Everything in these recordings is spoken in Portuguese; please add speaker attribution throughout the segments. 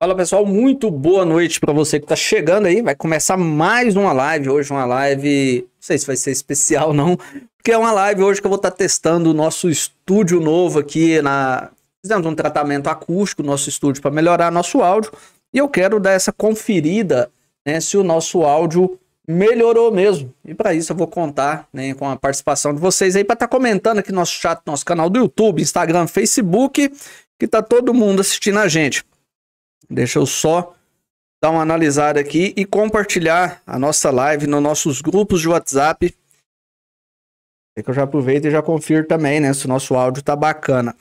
Speaker 1: Fala pessoal, muito boa noite para você que está chegando aí. Vai começar mais uma live hoje, uma live, não
Speaker 2: sei se vai ser especial não, porque é uma live hoje que eu vou estar tá testando o nosso estúdio novo aqui na fizemos um tratamento acústico nosso estúdio para melhorar nosso áudio e eu quero dar essa conferida, né, se o nosso áudio melhorou mesmo. E para isso eu vou contar, né, com a participação de vocês aí para estar tá comentando aqui no nosso chat, nosso canal do YouTube, Instagram, Facebook, que tá todo mundo assistindo a gente. Deixa eu só dar uma analisada aqui e compartilhar a nossa live nos nossos grupos de WhatsApp. É que eu já aproveito e já confiro também, né? Se o nosso áudio tá bacana.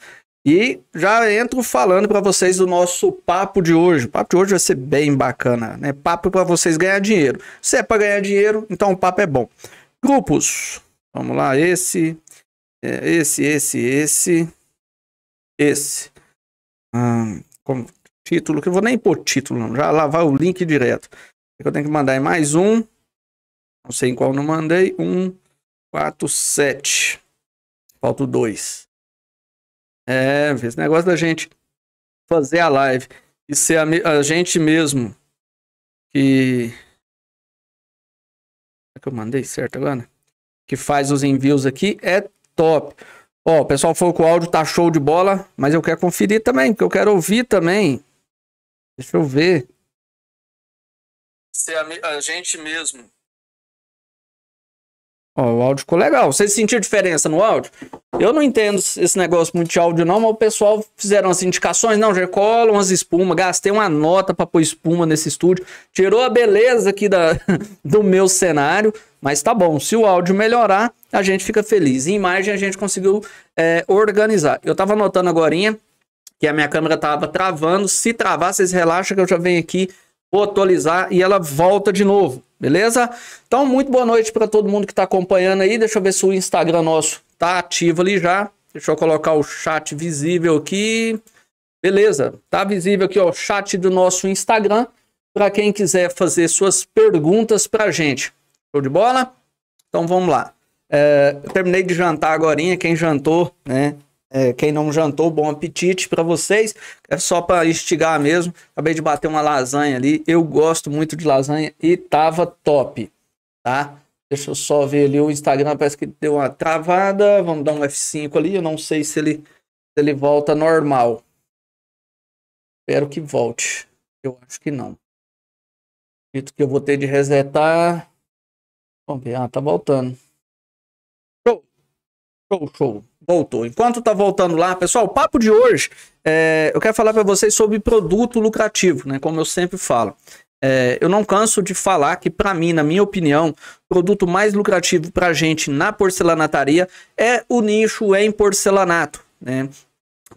Speaker 2: E já entro falando para vocês do nosso papo de hoje. O papo de hoje vai ser bem bacana, né? Papo para vocês ganhar dinheiro. Se é para ganhar dinheiro, então o papo é bom. Grupos. Vamos lá, esse, é, esse, esse, esse, esse. Hum, como, título, que eu vou nem pôr título, Já lavar o link direto. É eu tenho que mandar em mais um. Não sei em qual não mandei. Um, quatro, sete. Falta dois.
Speaker 1: É, esse negócio da gente fazer a live e ser a, a gente mesmo que. que eu mandei certo
Speaker 2: agora? Né? Que faz os envios aqui é top. Ó, pessoal falou que o áudio tá show
Speaker 1: de bola, mas eu quero conferir também, porque eu quero ouvir também. Deixa eu ver. Se a, a gente mesmo. Ó, o áudio ficou legal. Vocês sentiram diferença no áudio? Eu não entendo esse negócio muito de
Speaker 2: áudio, não, mas o pessoal fizeram as indicações. Não, já cola umas espuma, gastei uma nota para pôr espuma nesse estúdio. Tirou a beleza aqui da, do meu cenário, mas tá bom. Se o áudio melhorar, a gente fica feliz. Em imagem, a gente conseguiu é, organizar. Eu tava anotando agora que a minha câmera tava travando. Se travar, vocês relaxam que eu já venho aqui, vou atualizar e ela volta de novo, beleza? Então, muito boa noite para todo mundo que está acompanhando aí. Deixa eu ver se o Instagram nosso tá ativo ali já. Deixa eu colocar o chat visível aqui. Beleza, tá visível aqui ó, o chat do nosso Instagram para quem quiser fazer suas perguntas para gente. Show de bola? Então vamos lá. É, terminei de jantar agora, quem jantou, né? É, quem não jantou, bom apetite para vocês. É só para instigar mesmo. Acabei de bater uma lasanha ali. Eu gosto muito de lasanha e tava top, tá? Deixa eu só ver ali o Instagram, parece que deu uma travada. Vamos dar um F5 ali. Eu não sei se ele, se
Speaker 1: ele volta normal. Espero que volte. Eu acho que não. Dito que eu vou ter de resetar. Vamos ver. Ah, tá voltando. Show. Show, show. Voltou. Enquanto tá voltando lá,
Speaker 2: pessoal, o papo de hoje, é, eu quero falar para vocês sobre produto lucrativo, né? Como eu sempre falo. É, eu não canso de falar que, para mim, na minha opinião, o produto mais lucrativo para gente na porcelanataria é o nicho em porcelanato. Né?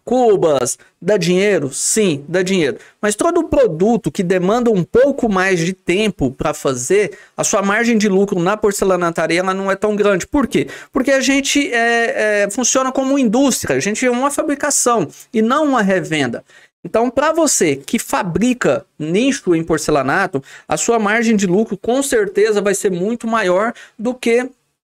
Speaker 2: Cubas, dá dinheiro? Sim, dá dinheiro. Mas todo produto que demanda um pouco mais de tempo para fazer, a sua margem de lucro na porcelanataria ela não é tão grande. Por quê? Porque a gente é, é, funciona como indústria, a gente é uma fabricação e não uma revenda. Então, para você que fabrica nicho em porcelanato, a sua margem de lucro com certeza vai ser muito maior do que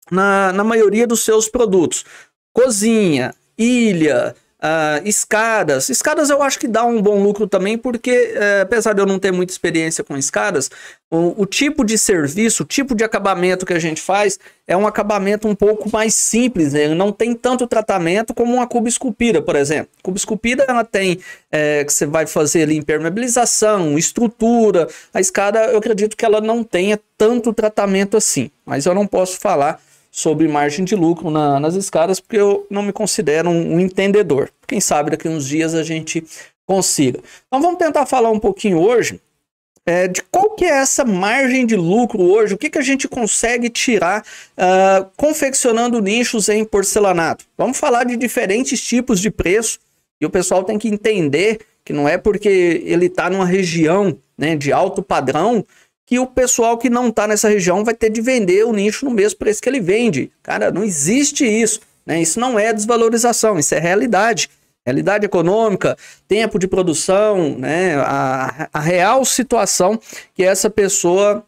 Speaker 2: na, na maioria dos seus produtos. Cozinha, ilha, Uh, escadas. Escadas eu acho que dá um bom lucro também, porque é, apesar de eu não ter muita experiência com escadas, o, o, tipo de serviço, o tipo de acabamento que a gente faz é um acabamento um pouco mais simples, né? Ele não tem tanto tratamento como uma cuba esculpida, por exemplo. Cuba esculpida ela tem é, que você vai fazer ali impermeabilização, estrutura. A escada eu acredito que ela não tenha tanto tratamento assim, mas eu não posso falar sobre margem de lucro na, nas escadas, porque eu não me considero um, um entendedor. Quem sabe daqui uns dias a gente consiga. Então vamos tentar falar um pouquinho hoje é, de qual que é essa margem de lucro hoje, o que, que a gente consegue tirar uh, confeccionando nichos em porcelanato. Vamos falar de diferentes tipos de preço e o pessoal tem que entender que não é porque ele está numa região né, de alto padrão que o pessoal que não está nessa região vai ter de vender o nicho no mesmo preço que ele vende. Cara, não existe isso. Né? Isso não é desvalorização, isso é realidade. Realidade econômica, tempo de produção, né? a, a real situação que essa pessoa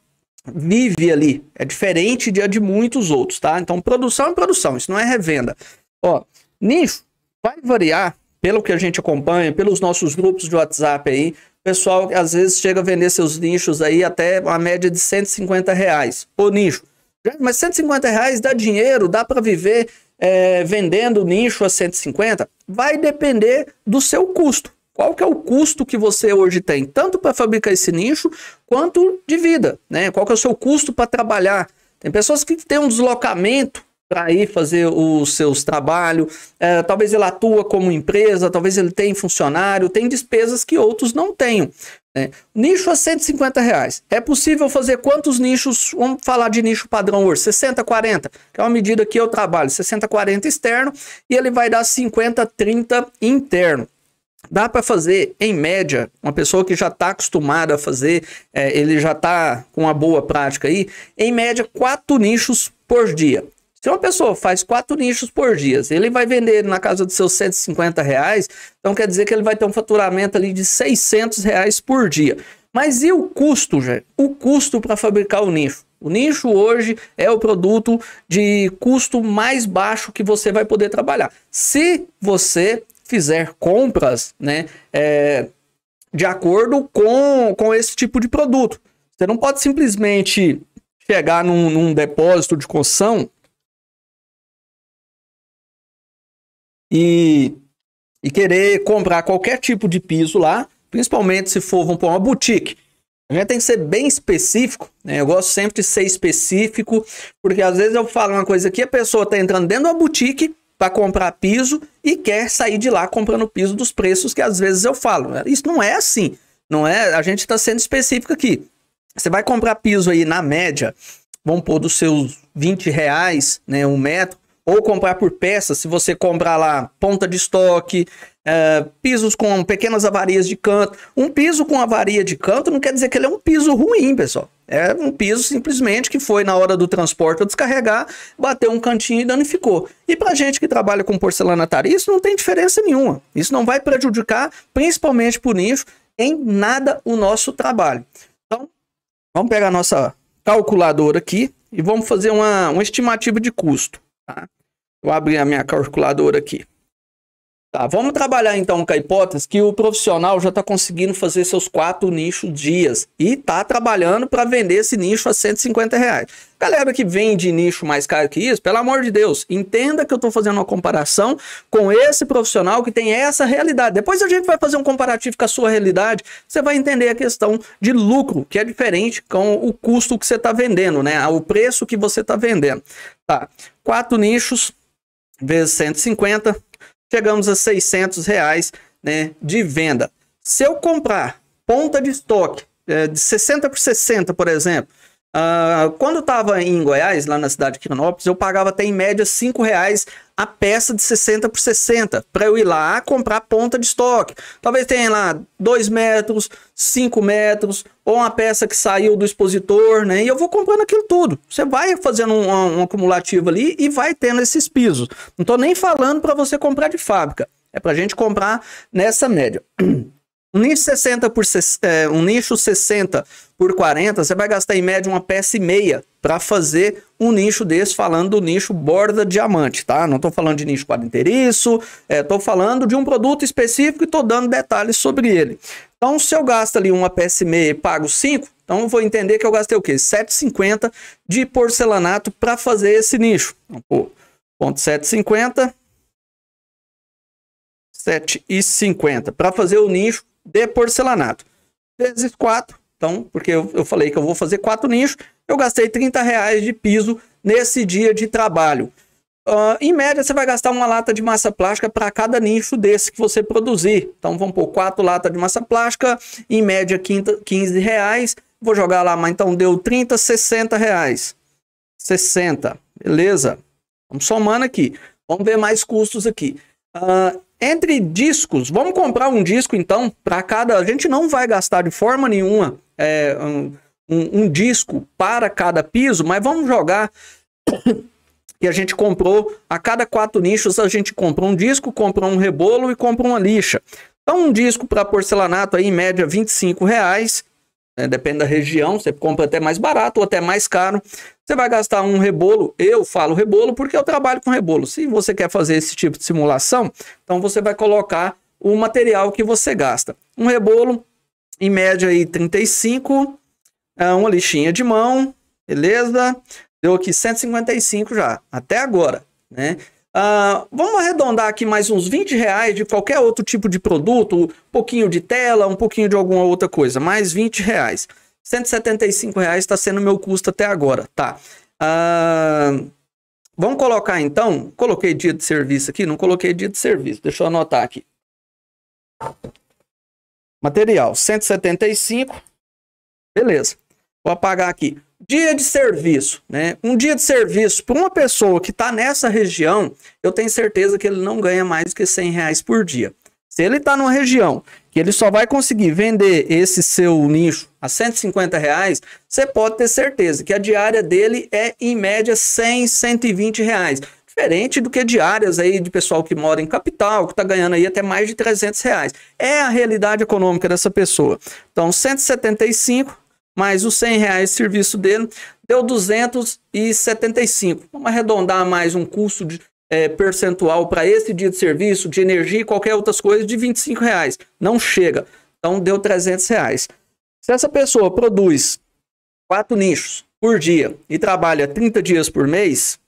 Speaker 2: vive ali. É diferente de, de muitos outros, tá? Então, produção é produção, isso não é revenda. Ó, nicho vai variar, pelo que a gente acompanha, pelos nossos grupos de WhatsApp aí, pessoal às vezes chega a vender seus nichos aí até uma média de 150 reais por nicho. Mas 150 reais dá dinheiro, dá para viver é, vendendo nicho a 150? Vai depender do seu custo. Qual que é o custo que você hoje tem, tanto para fabricar esse nicho, quanto de vida, né? Qual que é o seu custo para trabalhar? Tem pessoas que têm um deslocamento para ir fazer os seus trabalhos. É, talvez ele atua como empresa, talvez ele tenha funcionário, tem despesas que outros não tenham. Né? Nicho é a 150 reais. É possível fazer quantos nichos? Vamos falar de nicho padrão hoje, 60, 40, que é uma medida que eu trabalho, 60, 40 externo, e ele vai dar 50, 30 interno. Dá para fazer, em média, uma pessoa que já está acostumada a fazer, é, ele já está com uma boa prática aí, em média, quatro nichos por dia. Se uma pessoa faz quatro nichos por dia, ele vai vender na casa dos seus 150 reais, então quer dizer que ele vai ter um faturamento ali de 600 reais por dia. Mas e o custo, gente? O custo para fabricar o nicho? O nicho hoje é o produto de custo mais baixo que você vai poder trabalhar. Se você fizer compras, né, é, de acordo com, com esse
Speaker 1: tipo de produto. Você não pode simplesmente chegar num, num depósito de construção e, e querer comprar qualquer tipo de piso lá, principalmente se for, vamos pôr uma boutique.
Speaker 2: A gente tem que ser bem específico, né? Eu gosto sempre de ser específico, porque às vezes eu falo uma coisa aqui, a pessoa está entrando dentro de uma boutique para comprar piso e quer sair de lá comprando piso dos preços que às vezes eu falo. Isso não é assim, não é? A gente está sendo específico aqui. Você vai comprar piso aí na média, vamos pôr dos seus 20 reais, né, um metro, ou comprar por peças, se você comprar lá ponta de estoque, é, pisos com pequenas avarias de canto. Um piso com avaria de canto não quer dizer que ele é um piso ruim, pessoal. É um piso simplesmente que foi na hora do transporte ou descarregar, bateu um cantinho e danificou. E para gente que trabalha com porcelanataria, isso não tem diferença nenhuma. Isso não vai prejudicar, principalmente por nicho, em nada o nosso trabalho. Então, vamos pegar a nossa calculadora aqui e vamos fazer uma, uma estimativa de custo. Tá? Vou abrir a minha calculadora aqui. Tá, vamos trabalhar então com a hipótese que o profissional já está conseguindo fazer seus quatro nichos dias e está trabalhando para vender esse nicho a 150 reais. Galera que vende nicho mais caro que isso, pelo amor de Deus, entenda que eu estou fazendo uma comparação com esse profissional que tem essa realidade. Depois a gente vai fazer um comparativo com a sua realidade, você vai entender a questão de lucro, que é diferente com o custo que você está vendendo, né? O preço que você está vendendo. Tá quatro nichos, vezes 150, chegamos a 600 reais né, de venda. Se eu comprar ponta de estoque é, de 60 por 60, por exemplo, uh, quando eu estava em Goiás, lá na cidade de Quirinópolis, eu pagava até em média 5 reais a peça de 60 por 60 para eu ir lá comprar ponta de estoque. Talvez tenha lá 2 metros, 5 metros, ou uma peça que saiu do expositor, né? E eu vou comprando aquilo tudo. Você vai fazendo um, um, um acumulativo ali e vai tendo esses pisos. Não tô nem falando para você comprar de fábrica. É para gente comprar nessa média. Um nicho 60 por é, um nicho 60 por 40, você vai gastar em média uma peça e meia para fazer um nicho desse, falando do nicho borda diamante, tá? Não estou falando de nicho para estou é, falando de um produto específico e estou dando detalhes sobre ele. Então, se eu gasto ali uma peça e meia e pago 5, então eu vou entender que eu gastei o quê? 7,50 de porcelanato para fazer esse nicho. Então, pô, ponto 7,50, 7,50 para fazer o nicho de porcelanato. Vezes 4, então, porque eu, eu falei que eu vou fazer quatro nichos, eu gastei 30 reais de piso nesse dia de trabalho. Uh, em média, você vai gastar uma lata de massa plástica para cada nicho desse que você produzir. Então, vamos por quatro latas de massa plástica, em média 15 reais. Vou jogar lá, mas então deu 30, 60 reais. 60, beleza? Vamos somando aqui. Vamos ver mais custos aqui. Uh, entre discos, vamos comprar um disco então para cada. A gente não vai gastar de forma nenhuma é, um, um, um disco para cada piso, mas vamos jogar e a gente comprou, a cada quatro nichos a gente comprou um disco, comprou um rebolo e comprou uma lixa. Então um disco para porcelanato aí em média 25 reais né? Depende da região, você compra até mais barato ou até mais caro. Você vai gastar um rebolo, eu falo rebolo porque eu trabalho com rebolo. Se você quer fazer esse tipo de simulação, então você vai colocar o material que você gasta. Um rebolo, em média aí 35, é uma lixinha de mão, beleza? Deu aqui 155 já, até agora, né? Uh, vamos arredondar aqui mais uns 20 reais de qualquer outro tipo de produto, um pouquinho de tela, um pouquinho de alguma outra coisa, mais 20 reais. 175 reais está sendo meu custo até agora, tá? Uh, vamos colocar então, coloquei dia de serviço aqui, não coloquei dia de serviço, deixa eu anotar aqui. Material, 175, beleza. Vou apagar aqui. Dia de serviço, né? Um dia de serviço para uma pessoa que está nessa região, eu tenho certeza que ele não ganha mais do que 100 reais por dia. Se ele está numa região que ele só vai conseguir vender esse seu nicho a 150 reais, você pode ter certeza que a diária dele é em média 100, 120 reais. Diferente do que diárias aí de pessoal que mora em capital, que está ganhando aí até mais de 300 reais. É a realidade econômica dessa pessoa. Então, 175 mais os 100 reais de serviço dele, deu 275. Vamos arredondar mais um custo de, é, percentual para esse dia de serviço, de energia e qualquer outras coisas de 25 reais. Não chega. Então deu 300 reais. Se essa pessoa produz quatro nichos por dia e trabalha 30 dias por mês,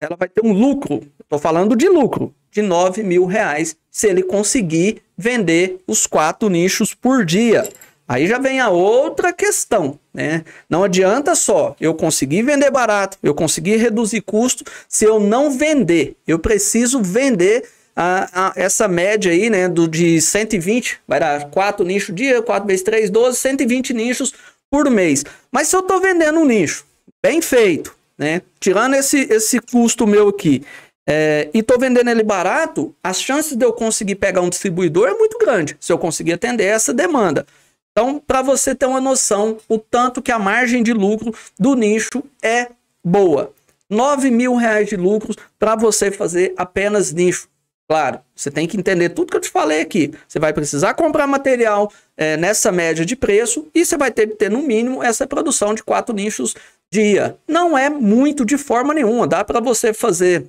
Speaker 2: ela vai ter um lucro, estou falando de lucro, de 9 mil reais, se ele conseguir vender os quatro nichos por dia. Aí já vem a outra questão, né? Não adianta só eu conseguir vender barato, eu conseguir reduzir custo, se eu não vender. Eu preciso vender a, a, essa média aí, né? Do, de 120, vai dar 4 nichos dia, 4 vezes 3, 12, 120 nichos por mês. Mas se eu estou vendendo um nicho bem feito, né? Tirando esse, esse custo meu aqui é, e estou vendendo ele barato, as chances de eu conseguir pegar um distribuidor é muito grande, se eu conseguir atender essa demanda. Então, para você ter uma noção, o tanto que a margem de lucro do nicho é boa. 9 mil reais de lucros para você fazer apenas nicho. Claro, você tem que entender tudo que eu te falei aqui. Você vai precisar comprar material é, nessa média de preço e você vai ter que ter, no mínimo, essa produção de quatro nichos dia. Não é muito de forma nenhuma. Dá para você fazer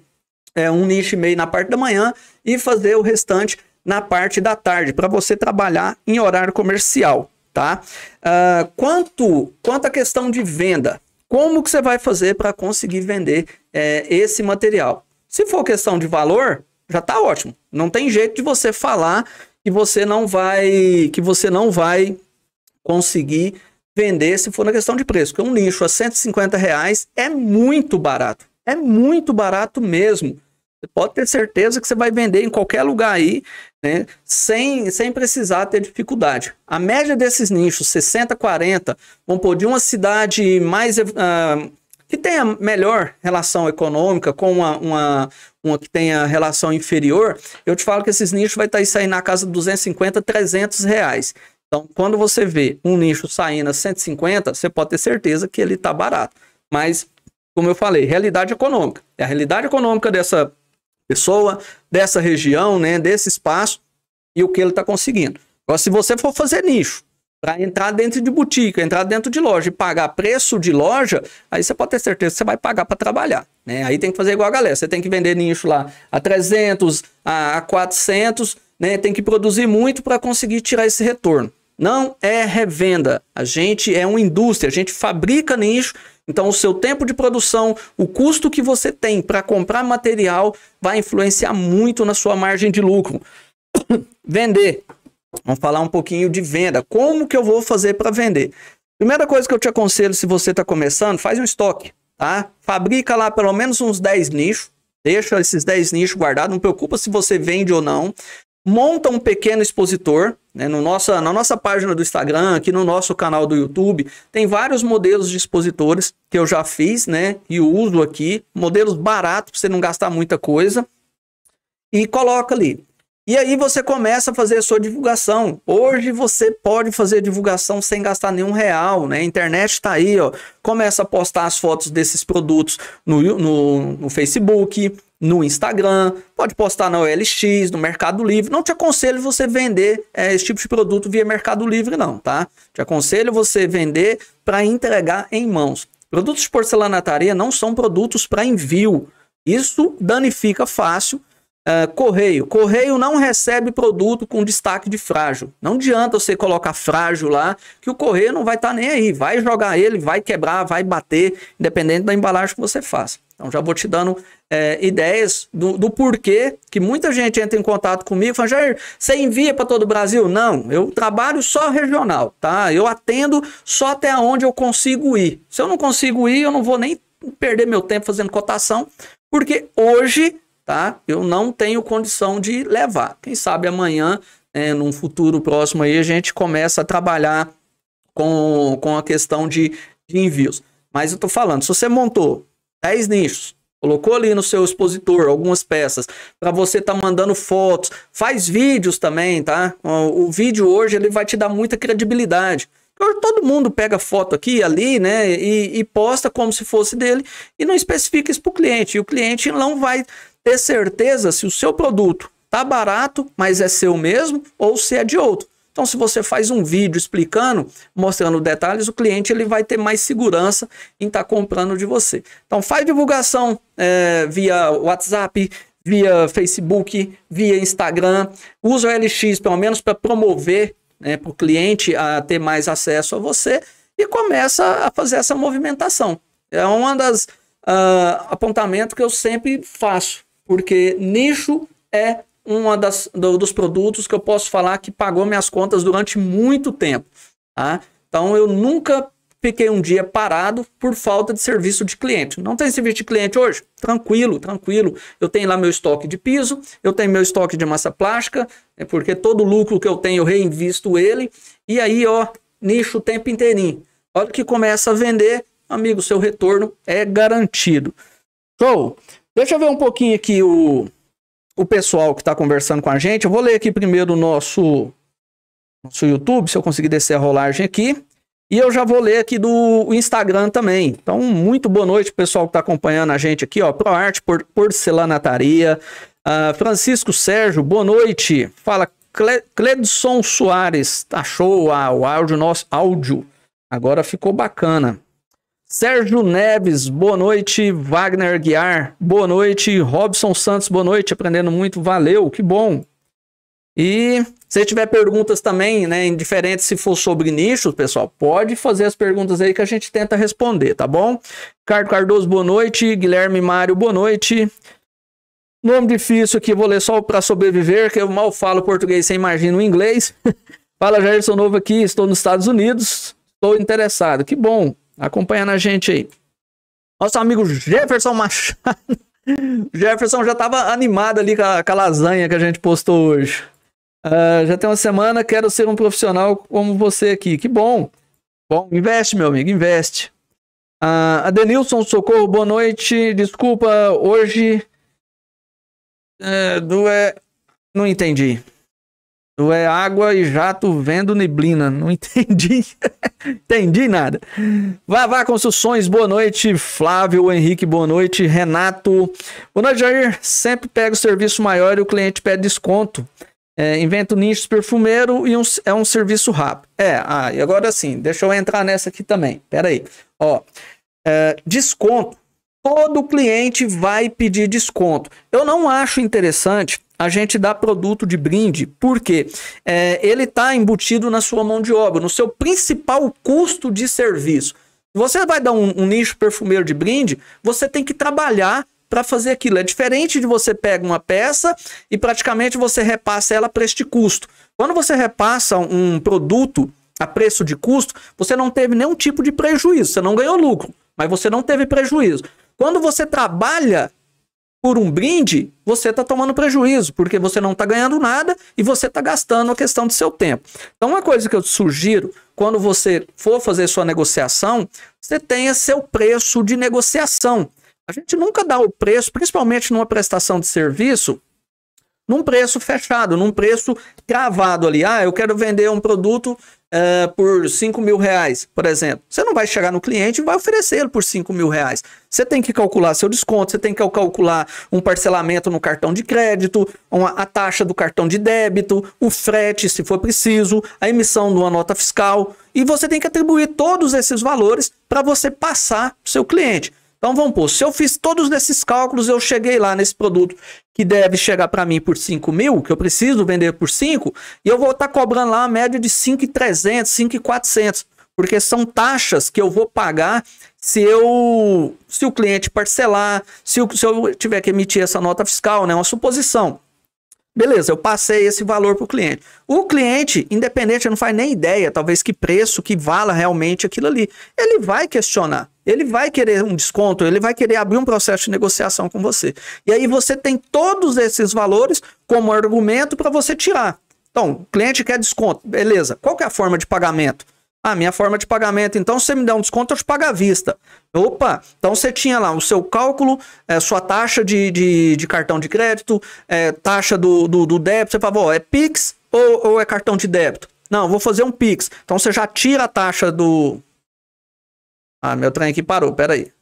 Speaker 2: é, um nicho e meio na parte da manhã e fazer o restante na parte da tarde, para você trabalhar em horário comercial tá? Uh, quanto, quanto à questão de venda, como que você vai fazer para conseguir vender é, esse material? Se for questão de valor, já está ótimo. Não tem jeito de você falar que você não vai que você não vai conseguir vender se for na questão de preço. Porque um lixo a 150 reais é muito barato. É muito barato mesmo. Você pode ter certeza que você vai vender em qualquer lugar aí né? sem, sem precisar ter dificuldade. A média desses nichos, 60, 40, vão pôr de uma cidade mais uh, que tenha melhor relação econômica com uma, uma, uma, que tenha relação inferior, eu te falo que esses nichos vai estar tá saindo na casa de 250, 300 reais. Então, quando você vê um nicho saindo a 150, você pode ter certeza que ele está barato. Mas, como eu falei, realidade econômica. É a realidade econômica dessa pessoa dessa região, né, desse espaço e o que ele está conseguindo. Agora, se você for fazer nicho, para entrar dentro de boutique, entrar dentro de loja e pagar preço de loja, aí você pode ter certeza que você vai pagar para trabalhar. Né? Aí tem que fazer igual a galera, você tem que vender nicho lá a 300, a 400, né? tem que produzir muito para conseguir tirar esse retorno. Não é revenda, a gente é uma indústria, a gente fabrica nicho então, o seu tempo de produção, o custo que você tem para comprar material vai influenciar muito na sua margem de lucro. Vender. Vamos falar um pouquinho de venda. Como que eu vou fazer para vender? Primeira coisa que eu te aconselho, se você está começando, faz um estoque, tá? Fabrica lá pelo menos uns 10 nichos. Deixa esses 10 nichos guardados, não preocupa se você vende ou não monta um pequeno expositor. Né, no nossa, na nossa página do Instagram, aqui no nosso canal do YouTube, tem vários modelos de expositores que eu já fiz né, e uso aqui. Modelos baratos para você não gastar muita coisa. E coloca ali. E aí você começa a fazer a sua divulgação. Hoje você pode fazer divulgação sem gastar nenhum real, né? A internet está aí, ó. Começa a postar as fotos desses produtos no, no, no Facebook, no Instagram, pode postar na OLX, no Mercado Livre. Não te aconselho você vender é, esse tipo de produto via Mercado Livre, não, tá? Te aconselho você vender para entregar em mãos. Produtos de porcelanataria não são produtos para envio. Isso danifica fácil. Uh, correio. Correio não recebe produto com destaque de frágil. Não adianta você colocar frágil lá, que o correio não vai estar tá nem aí. Vai jogar ele, vai quebrar, vai bater, independente da embalagem que você faça. Então já vou te dando é, ideias do, do, porquê que muita gente entra em contato comigo, fala, Jair, você envia para todo o Brasil? Não, eu trabalho só regional, tá? Eu atendo só até onde eu consigo ir. Se eu não consigo ir, eu não vou nem perder meu tempo fazendo cotação, porque hoje, tá? Eu não tenho condição de levar. Quem sabe amanhã, é, num futuro próximo aí, a gente começa a trabalhar com, com a questão de, de envios. Mas eu tô falando, se você montou 10 nichos. Colocou ali no seu expositor algumas peças para você estar tá mandando fotos. Faz vídeos também, tá? O, o, vídeo hoje ele vai te dar muita credibilidade. Então, todo mundo pega foto aqui ali, né? E, e, posta como se fosse dele e não especifica isso para o cliente. E o cliente não vai ter certeza se o seu produto tá barato, mas é seu mesmo ou se é de outro. Então, se você faz um vídeo explicando, mostrando detalhes, o cliente ele vai ter mais segurança em estar tá comprando de você. Então, faz divulgação é, via WhatsApp, via Facebook, via Instagram. Usa o LX, pelo menos, para promover né, para o cliente a ter mais acesso a você e começa a fazer essa movimentação. É um dos uh, ah, apontamentos que eu sempre faço, porque nicho é um do, dos produtos que eu posso falar que pagou minhas contas durante muito tempo. Tá? Então eu nunca fiquei um dia parado por falta de serviço de cliente. Não tem serviço de cliente hoje? Tranquilo, tranquilo. Eu tenho lá meu estoque de piso, eu tenho meu estoque de massa plástica, é porque todo lucro que eu tenho eu reinvisto ele. E aí, ó, nicho o tempo inteirinho. A hora que começa a vender, amigo, seu retorno é garantido. Show! Deixa eu ver um pouquinho aqui o o pessoal que está conversando com a gente. Eu vou ler aqui primeiro o nosso, nosso YouTube, se eu conseguir descer a rolagem aqui. E eu já vou ler aqui do Instagram também. Então, muito boa noite, pessoal que está acompanhando a gente aqui, ó. ProArte por Porcelanataria. Uh, Francisco Sérgio, boa noite. Fala, Cle Cledson Soares. Tá show, ah, o áudio nosso. Áudio. Agora ficou bacana. Sérgio Neves, boa noite. Wagner Guiar, boa noite. Robson Santos, boa noite. Aprendendo muito, valeu, que bom. E se tiver perguntas também, né, indiferente se for sobre nichos, pessoal, pode fazer as perguntas aí que a gente tenta responder, tá bom? Ricardo Cardoso, boa noite. Guilherme Mário, boa noite. Nome difícil aqui, vou ler só para sobreviver, que eu mal falo português, sem imagino o inglês. Fala, Gerson Novo aqui, estou nos Estados Unidos, estou interessado. Que bom, acompanhando a gente aí. Nosso amigo Jefferson Machado. Jefferson já estava animado ali com a, com a, lasanha que a gente postou hoje. Uh, já tem uma semana, quero ser um profissional como você aqui. Que bom. Bom, investe, meu amigo, investe. Uh, Adenilson Socorro, boa noite. Desculpa, hoje. Uh, do, é... Não entendi. Tu é água e jato vendo neblina. Não entendi. entendi nada. Vá vá, Construções, boa noite. Flávio Henrique, boa noite. Renato. Boa noite, Jair. Sempre pega o serviço maior e o cliente pede desconto. É, invento nichos perfumeiro e um, é um serviço rápido. É, ah, e agora sim, deixa eu entrar nessa aqui também. Pera aí. Ó, é, desconto. Todo cliente vai pedir desconto. Eu não acho interessante a gente dá produto de brinde, porque é, ele está embutido na sua mão de obra, no seu principal custo de serviço. Você vai dar um, um nicho perfumeiro de brinde, você tem que trabalhar para fazer aquilo. É diferente de você pega uma peça e praticamente você repassa ela para este custo. Quando você repassa um produto a preço de custo, você não teve nenhum tipo de prejuízo, você não ganhou lucro, mas você não teve prejuízo. Quando você trabalha por um brinde, você está tomando prejuízo, porque você não está ganhando nada e você está gastando a questão do seu tempo. Então, uma coisa que eu te sugiro, quando você for fazer sua negociação, você tenha seu preço de negociação. A gente nunca dá o preço, principalmente numa prestação de serviço, num preço fechado, num preço travado ali. Ah, eu quero vender um produto uh, por 5 mil reais, por exemplo. Você não vai chegar no cliente e vai oferecê-lo por 5 mil reais. Você tem que calcular seu desconto, você tem que calcular um parcelamento no cartão de crédito, uma, a taxa do cartão de débito, o frete, se for preciso, a emissão de uma nota fiscal. E você tem que atribuir todos esses valores para você passar para o seu cliente. Então vamos pôr, se eu fiz todos esses cálculos, eu cheguei lá nesse produto que deve chegar para mim por 5 mil, que eu preciso vender por 5, e eu vou estar tá cobrando lá a média de 5,300, 5,400, porque são taxas que eu vou pagar se eu se o cliente parcelar, se, o, se eu tiver que emitir essa nota fiscal, né, uma suposição. Beleza, eu passei esse valor para o cliente. O cliente, independente, não faz nem ideia, talvez que preço que vala realmente aquilo ali. Ele vai questionar, ele vai querer um desconto, ele vai querer abrir um processo de negociação com você. E aí você tem todos esses valores como argumento para você tirar. Então, o cliente quer desconto, beleza. Qual que é a forma de pagamento? Ah, minha forma de pagamento, então você me dá um desconto, eu te pago à vista. Opa, então você tinha lá o seu cálculo, é, sua taxa de, de, de, cartão de crédito, é, taxa do, do, do, débito, você falou, é PIX ou, ou é cartão de débito? Não, vou fazer um PIX. Então você já tira a
Speaker 1: taxa do... Ah, meu trem aqui parou, peraí.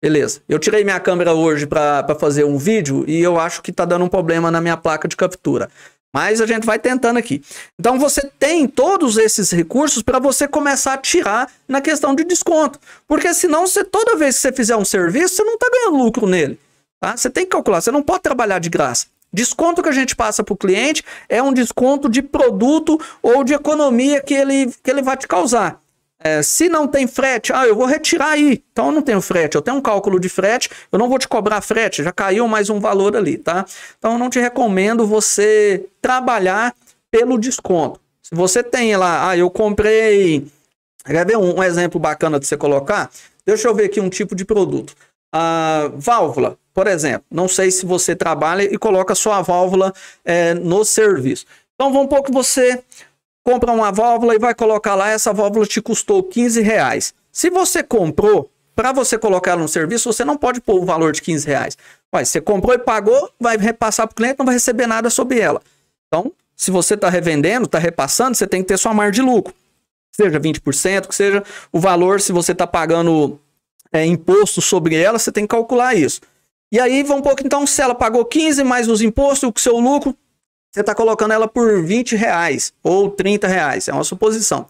Speaker 1: Beleza. Eu tirei minha câmera hoje para fazer um vídeo
Speaker 2: e eu acho que tá dando um problema na minha placa de captura. Mas a gente vai tentando aqui. Então você tem todos esses recursos para você começar a tirar na questão de desconto. Porque senão, você, toda vez que você fizer um serviço, você não está ganhando lucro nele. Tá? Você tem que calcular, você não pode trabalhar de graça. Desconto que a gente passa para o cliente é um desconto de produto ou de economia que ele, que ele vai te causar. É, se não tem frete, ah, eu vou retirar aí. Então eu não tenho frete, eu tenho um cálculo de frete, eu não vou te cobrar frete, já caiu mais um valor ali, tá? Então eu não te recomendo você trabalhar pelo desconto. Se você tem lá, ah, eu comprei. Quer ver um, um exemplo bacana de você colocar? Deixa eu ver aqui um tipo de produto. A válvula, por exemplo. Não sei se você trabalha e coloca sua válvula é, no serviço. Então vamos pouco que você compra uma válvula e vai colocar lá, essa válvula te custou 15 reais. Se você comprou, para você colocar no serviço, você não pode pôr o valor de 15 reais. Ué, você comprou e pagou, vai repassar para o cliente, não vai receber nada sobre ela. Então, se você está revendendo, está repassando, você tem que ter sua margem de lucro. seja 20%, que seja o valor, se você está pagando é, imposto sobre ela, você tem que calcular isso. E aí, vamos pouco, então, se ela pagou 15 mais os impostos, o seu lucro, você está colocando ela por 20 reais ou 30 reais, é uma suposição.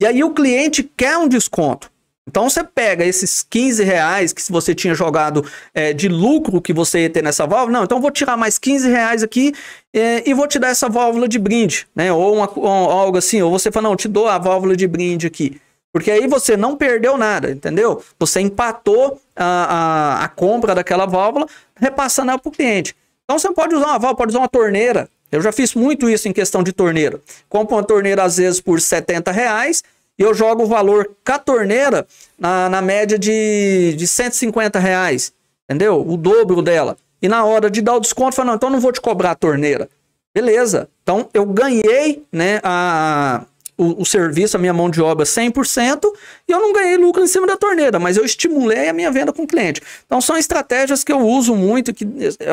Speaker 2: E aí o cliente quer um desconto. Então você pega esses 15 reais que você tinha jogado é, de lucro que você ia ter nessa válvula, não, então vou tirar mais 15 reais aqui é, e vou te dar essa válvula de brinde, né? Ou, uma, ou algo assim, ou você fala, não, te dou a válvula de brinde aqui. Porque aí você não perdeu nada, entendeu? Você empatou a, a, a compra daquela válvula, repassando ela para o cliente. Então você pode usar uma válvula, pode usar uma torneira, eu já fiz muito isso em questão de torneira. Compro uma torneira às vezes por 70 reais e eu jogo o valor com torneira na, na média de, de 150 reais. Entendeu? O dobro dela. E na hora de dar o desconto, eu falo: não, então não vou te cobrar a torneira. Beleza. Então eu ganhei né, a, o, o, serviço, a minha mão de obra 100% e eu não ganhei lucro em cima da torneira, mas eu estimulei a minha venda com o cliente. Então são estratégias que eu uso muito, que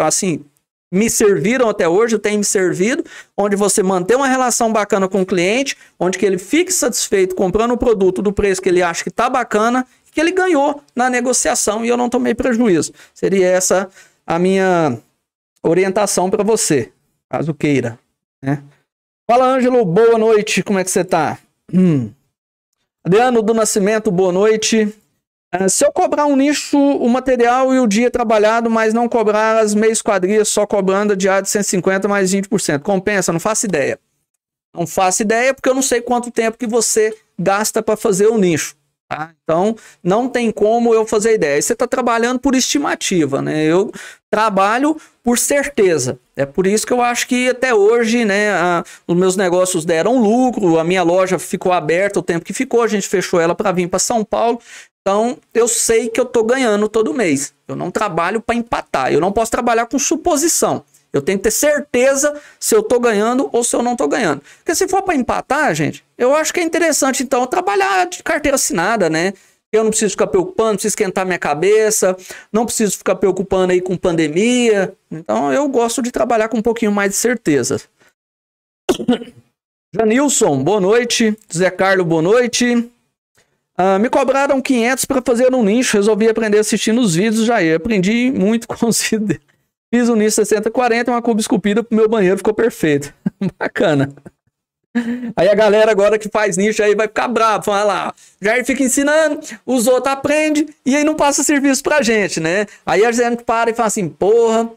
Speaker 2: assim, me serviram até hoje, tem me servido, onde você mantém uma relação bacana com o cliente, onde que ele fique satisfeito comprando o produto do preço que ele acha que está bacana, que ele ganhou na negociação e eu não tomei prejuízo. Seria essa a minha orientação para você, caso queira. Né? Fala, Ângelo, boa noite, como é que você está? Hum. Adriano do Nascimento, boa noite. Ah, se eu cobrar um nicho, o material e o dia trabalhado, mas não cobrar as meias quadrias, só cobrando a diária de 150 mais 20%. Compensa? Não faço ideia. Não faço ideia porque eu não sei quanto tempo que você gasta para fazer o nicho. Tá? Então, não tem como eu fazer ideia. você está trabalhando por estimativa, né? Eu trabalho por certeza. É por isso que eu acho que até hoje, né, a, os meus negócios deram lucro, a minha loja ficou aberta o tempo que ficou, a gente fechou ela para vir para São Paulo. Então, eu sei que eu estou ganhando todo mês. Eu não trabalho para empatar. Eu não posso trabalhar com suposição. Eu tenho que ter certeza se eu estou ganhando ou se eu não estou ganhando. Porque se for para empatar, gente, eu acho que é interessante, então, trabalhar de carteira assinada, né? Eu não preciso ficar preocupando, não preciso esquentar minha cabeça, não preciso ficar preocupando aí com pandemia. Então, eu gosto de trabalhar com um pouquinho mais de certeza. Janilson, boa noite. Zé Carlos, boa noite. Uh, me cobraram 500 para fazer um nicho, resolvi aprender assistindo os vídeos, já eu aprendi muito com os vídeos. Fiz um nicho 60-40, uma cuba esculpida pro meu banheiro, ficou perfeito. Bacana. Aí a galera agora que faz nicho aí vai ficar bravo, vai ah lá. Jair fica ensinando, os outros aprendem e aí não passa serviço pra gente, né? Aí a gente para e fala assim, porra,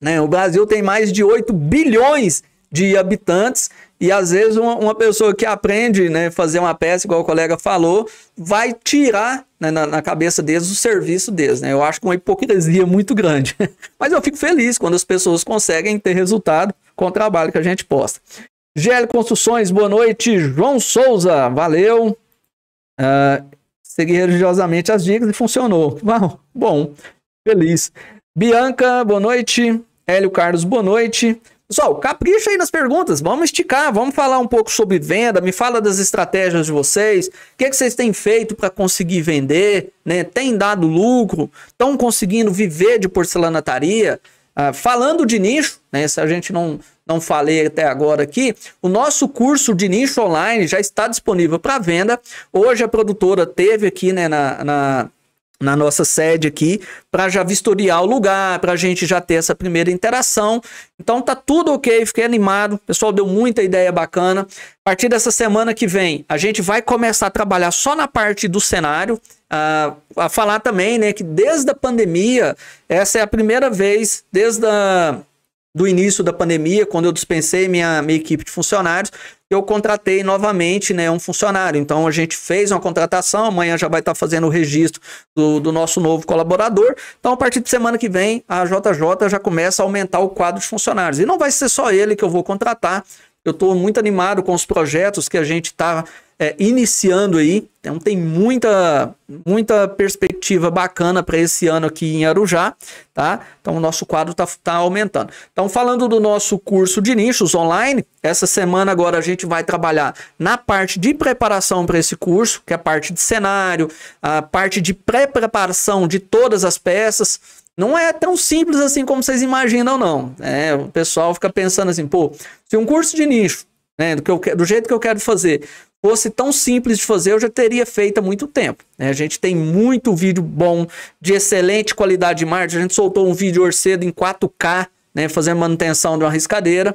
Speaker 2: né? O Brasil tem mais de 8 bilhões de habitantes e às vezes uma, uma pessoa que aprende né, fazer uma peça, igual o colega falou, vai tirar né, na, na, cabeça deles o serviço deles. Né? Eu acho que uma hipocrisia muito grande. Mas eu fico feliz quando as pessoas conseguem ter resultado com o trabalho que a gente posta. GL Construções, boa noite. João Souza, valeu. Uh, segui religiosamente as dicas e funcionou. Bom, bom feliz. Bianca, boa noite. Hélio Carlos, boa noite. Pessoal, capricha aí nas perguntas, vamos esticar, vamos falar um pouco sobre venda, me fala das estratégias de vocês, o que, é que vocês têm feito para conseguir vender, né? Tem dado lucro, estão conseguindo viver de porcelanataria? Ah, falando de nicho, né? Se a gente não, não falei até agora aqui, o nosso curso de nicho online já está disponível para venda. Hoje a produtora teve aqui né, na, na na nossa sede aqui para já vistoriar o lugar, para a gente já ter essa primeira interação. Então tá tudo ok, fiquei animado. O pessoal deu muita ideia bacana. A partir dessa semana que vem, a gente vai começar a trabalhar só na parte do cenário. A, ah, a falar também, né, que desde a pandemia, essa é a primeira vez, desde a do início da pandemia, quando eu dispensei minha, minha equipe de funcionários, eu contratei novamente né, um funcionário. Então a gente fez uma contratação, amanhã já vai estar fazendo o registro do, do nosso novo colaborador. Então, a partir de semana que vem, a JJ já começa a aumentar o quadro de funcionários. E não vai ser só ele que eu vou contratar. Eu estou muito animado com os projetos que a gente está é, iniciando aí. Então tem muita, muita perspectiva bacana para esse ano aqui em Arujá, tá? Então o nosso quadro está tá aumentando. Então falando do nosso curso de nichos online, essa semana agora a gente vai trabalhar na parte de preparação para esse curso, que é a parte de cenário, a parte de pré-preparação de todas as peças, não é tão simples assim como vocês imaginam, não. É, o pessoal fica pensando assim, pô, se um curso de nicho, né, do, que eu, do jeito que eu quero fazer, fosse tão simples de fazer, eu já teria feito há muito tempo. Né? A gente tem muito vídeo bom, de excelente qualidade de imagem. A gente soltou um vídeo orcedo em 4K, né, fazendo manutenção de uma riscadeira.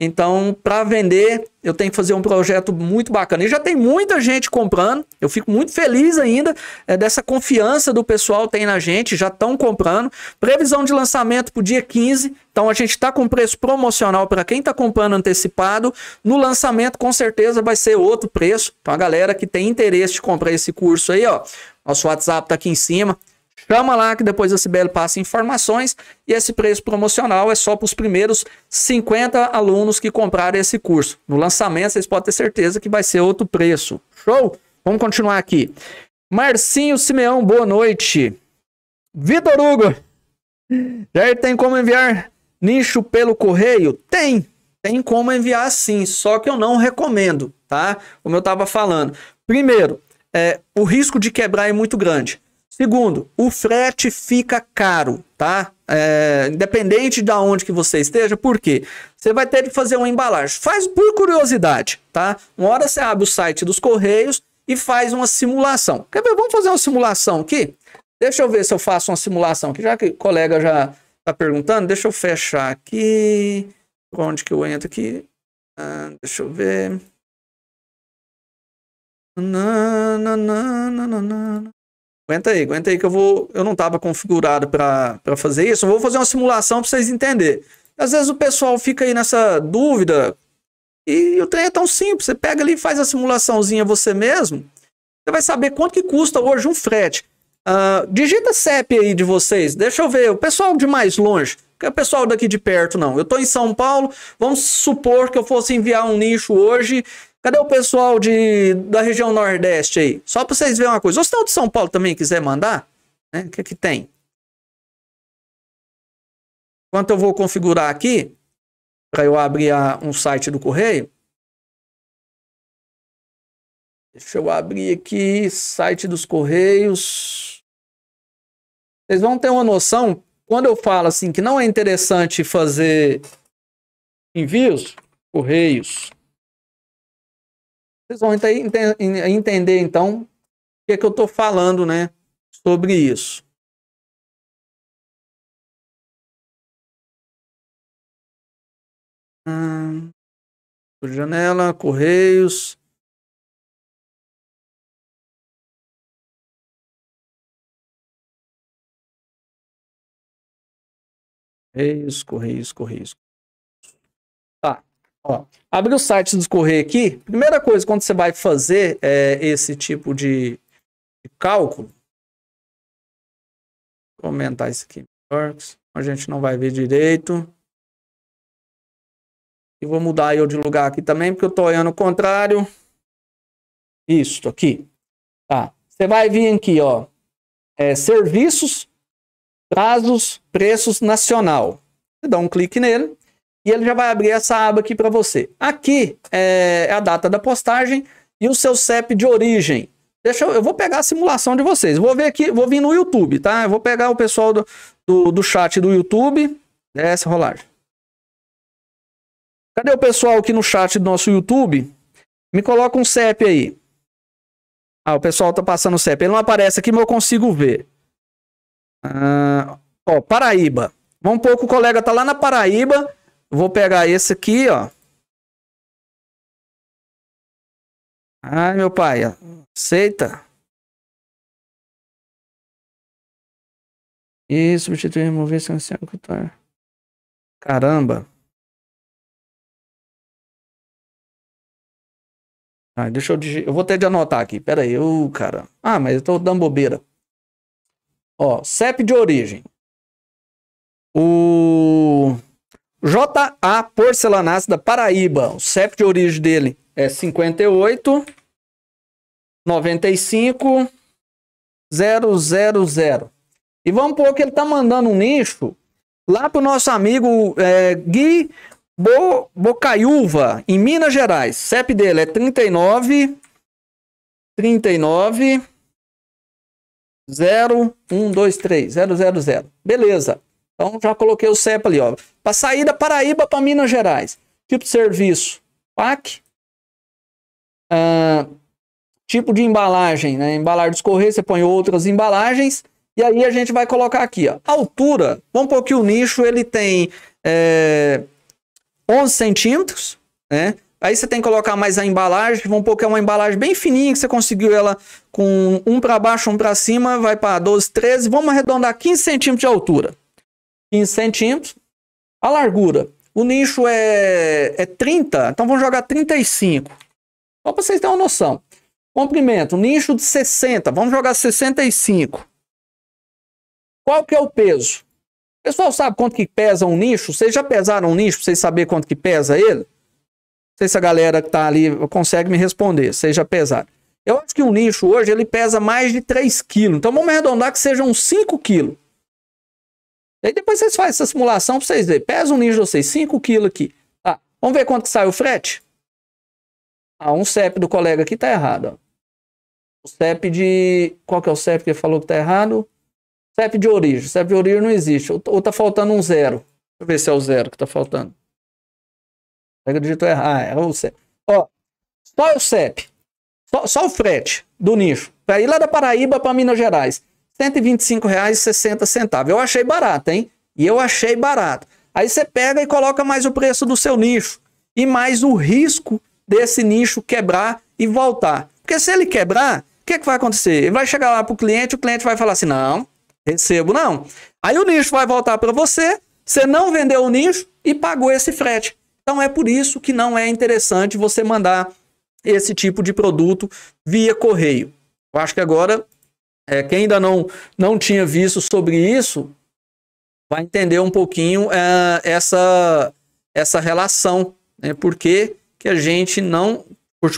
Speaker 2: Então, para vender, eu tenho que fazer um projeto muito bacana. E já tem muita gente comprando. Eu fico muito feliz ainda é, dessa confiança do pessoal tem na gente. Já estão comprando. Previsão de lançamento para o dia 15. Então, a gente está com preço promocional para quem está comprando antecipado. No lançamento, com certeza, vai ser outro preço. Então, a galera que tem interesse de comprar esse curso aí, ó. Nosso WhatsApp está aqui em cima. Chama lá que depois a CBL passa informações e esse preço promocional é só para os primeiros 50 alunos que comprarem esse curso. No lançamento, vocês podem ter certeza que vai ser outro preço. Show? Vamos continuar aqui. Marcinho Simeão, boa noite. Vitor Hugo, já tem como enviar nicho pelo correio? Tem, tem como enviar sim, só que eu não recomendo, tá? Como eu estava falando. Primeiro, é, o risco de quebrar é muito grande. Segundo, o frete fica caro, tá? É, independente de onde que você esteja, por quê? Você vai ter que fazer uma embalagem. Faz por curiosidade, tá? Uma hora você abre o site dos Correios e faz uma simulação. Quer ver? Vamos fazer uma simulação aqui? Deixa eu ver se eu faço uma simulação aqui, já que o colega já está perguntando. Deixa eu fechar
Speaker 1: aqui. Onde que eu entro aqui? Ah, deixa eu ver. Nananana. Aguenta aí,
Speaker 2: aguenta aí que eu vou. Eu não estava configurado para fazer isso. Eu vou fazer uma simulação para vocês entenderem. Às vezes o pessoal fica aí nessa dúvida e o trem é tão simples. Você pega ali e faz a simulaçãozinha você mesmo. Você vai saber quanto que custa hoje um frete. Uh, digita CEP aí de vocês. Deixa eu ver. O pessoal de mais longe. Porque é o pessoal daqui de perto, não. Eu estou em São Paulo. Vamos supor que eu fosse enviar um nicho hoje Cadê o pessoal de, da região Nordeste aí? Só para vocês verem uma coisa. Ou se não de São Paulo também quiser mandar,
Speaker 1: né? o que, que tem? Enquanto eu vou configurar aqui, para eu abrir a, um site do correio.
Speaker 2: Deixa eu abrir aqui, site dos correios.
Speaker 1: Vocês vão ter uma noção, quando eu falo assim, que não é interessante fazer envios, correios, vocês vão entender então o que, é que eu estou falando né, sobre isso. Hum, janela, Correios. Correios, Correios, Correios. Ó, abre o site do Correio aqui. Primeira
Speaker 2: coisa, quando você vai fazer é, esse tipo de, de cálculo,
Speaker 1: Vou aumentar isso aqui a gente não vai ver direito. E vou mudar eu de lugar aqui também, porque eu estou olhando o contrário. Isso aqui. Tá. Você vai vir aqui, ó.
Speaker 2: É, serviços, prazos, preços nacional. Você dá um clique nele e ele já vai abrir essa aba aqui para você. Aqui é, é a data da postagem e o seu CEP de origem. Deixa eu, eu vou pegar a simulação de vocês. Vou ver aqui, vou vir no YouTube, tá? Eu vou pegar o pessoal do, do, do chat do YouTube. Desce, rolagem. Cadê o pessoal aqui no chat do nosso YouTube? Me coloca um CEP aí. Ah, o pessoal tá passando o CEP. Ele não aparece aqui, mas eu consigo ver.
Speaker 1: Ah, ó, Paraíba. Vamos um pouco, o colega tá lá na Paraíba Vou pegar esse aqui, ó. Ai, meu pai, aceita. E substituir, remover, silenciar, tá. Caramba. Ah, deixa eu dig... Eu vou ter de anotar aqui. Pera aí, eu, cara. Ah, mas eu tô dando bobeira.
Speaker 2: Ó, CEP de origem.
Speaker 1: O...
Speaker 2: J.A. Porcelanato da Paraíba. O CEP de origem dele é 58 95 000. E vamos pôr que ele tá mandando um nicho lá pro nosso amigo é, Gui Bo, Bocaiúva, em Minas Gerais. CEP dele é 39 39 0123 1 2 000. Beleza. Então já coloquei o CEP ali, ó. Para sair da Paraíba para Minas Gerais. Tipo de serviço, PAC. Ah, tipo de embalagem, né? Embalagem de correios, você põe outras embalagens. E aí a gente vai colocar aqui, ó. Altura, vamos pôr que o nicho ele tem é, 11 centímetros, né? Aí você tem que colocar mais a embalagem, vamos pôr que é uma embalagem bem fininha, que você conseguiu ela com um para baixo, um para cima, vai para 12, 13, vamos arredondar 15 centímetros de altura. 15 centímetros. A largura. O nicho é, é 30, então vamos jogar 35. Só para vocês terem uma noção. Comprimento, nicho de 60, vamos jogar 65. Qual que é o peso? O pessoal sabe quanto que pesa um nicho? Vocês já pesaram um nicho para vocês saberem quanto que pesa ele? Não sei se a galera que está ali consegue me responder, seja já Eu acho que um nicho hoje ele pesa mais de 3 quilos Então vamos arredondar que sejam 5 quilos Aí depois vocês fazem essa simulação para vocês verem. Pesa um ninja de vocês, 5 kg aqui. Tá, vamos ver quanto que sai o frete? Ah, um CEP do colega aqui tá errado. Ó. O CEP de... Qual que é o CEP que ele falou que tá errado? CEP de origem. CEP de origem não existe. Ou, tá faltando um zero. Deixa eu ver se é o zero que tá faltando. Acredito o digitou errado. Ah, é o CEP. Ó, só o CEP. Só, só o frete do nicho. Para ir lá da Paraíba para Minas Gerais. R$ 125,60. Eu achei barato, hein? E eu achei barato. Aí você pega e coloca mais o preço do seu nicho e mais o risco desse nicho quebrar e voltar. Porque se ele quebrar, o que, é que vai acontecer? Ele vai chegar lá para o cliente, o cliente vai falar assim: não, recebo não. Aí o nicho vai voltar para você, você não vendeu o nicho e pagou esse frete. Então é por isso que não é interessante você mandar esse tipo de produto via correio. Eu acho que agora é, quem ainda não, não tinha visto sobre isso, vai entender um pouquinho é, essa, essa relação. Né? Por que, a gente não,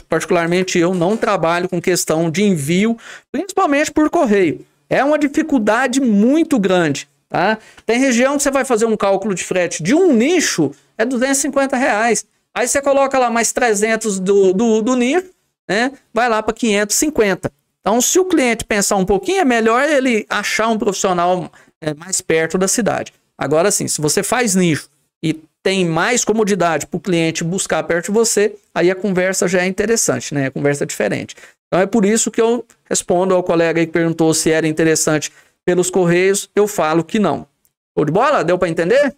Speaker 2: particularmente eu, não trabalho com questão de envio, principalmente por correio. É uma dificuldade muito grande. Tá? Tem região que você vai fazer um cálculo de frete de um nicho, é 250 reais. Aí você coloca lá mais 300 do, do, do nicho, né? vai lá para 550. Então, se o cliente pensar um pouquinho, é melhor ele achar um profissional é, mais perto da cidade. Agora sim, se você faz nicho e tem mais comodidade para o cliente buscar perto de você, aí a conversa já é interessante, né? A conversa é diferente. Então é por isso que eu respondo ao colega que perguntou se era interessante pelos correios, eu falo que não. Show de bola? Deu para entender?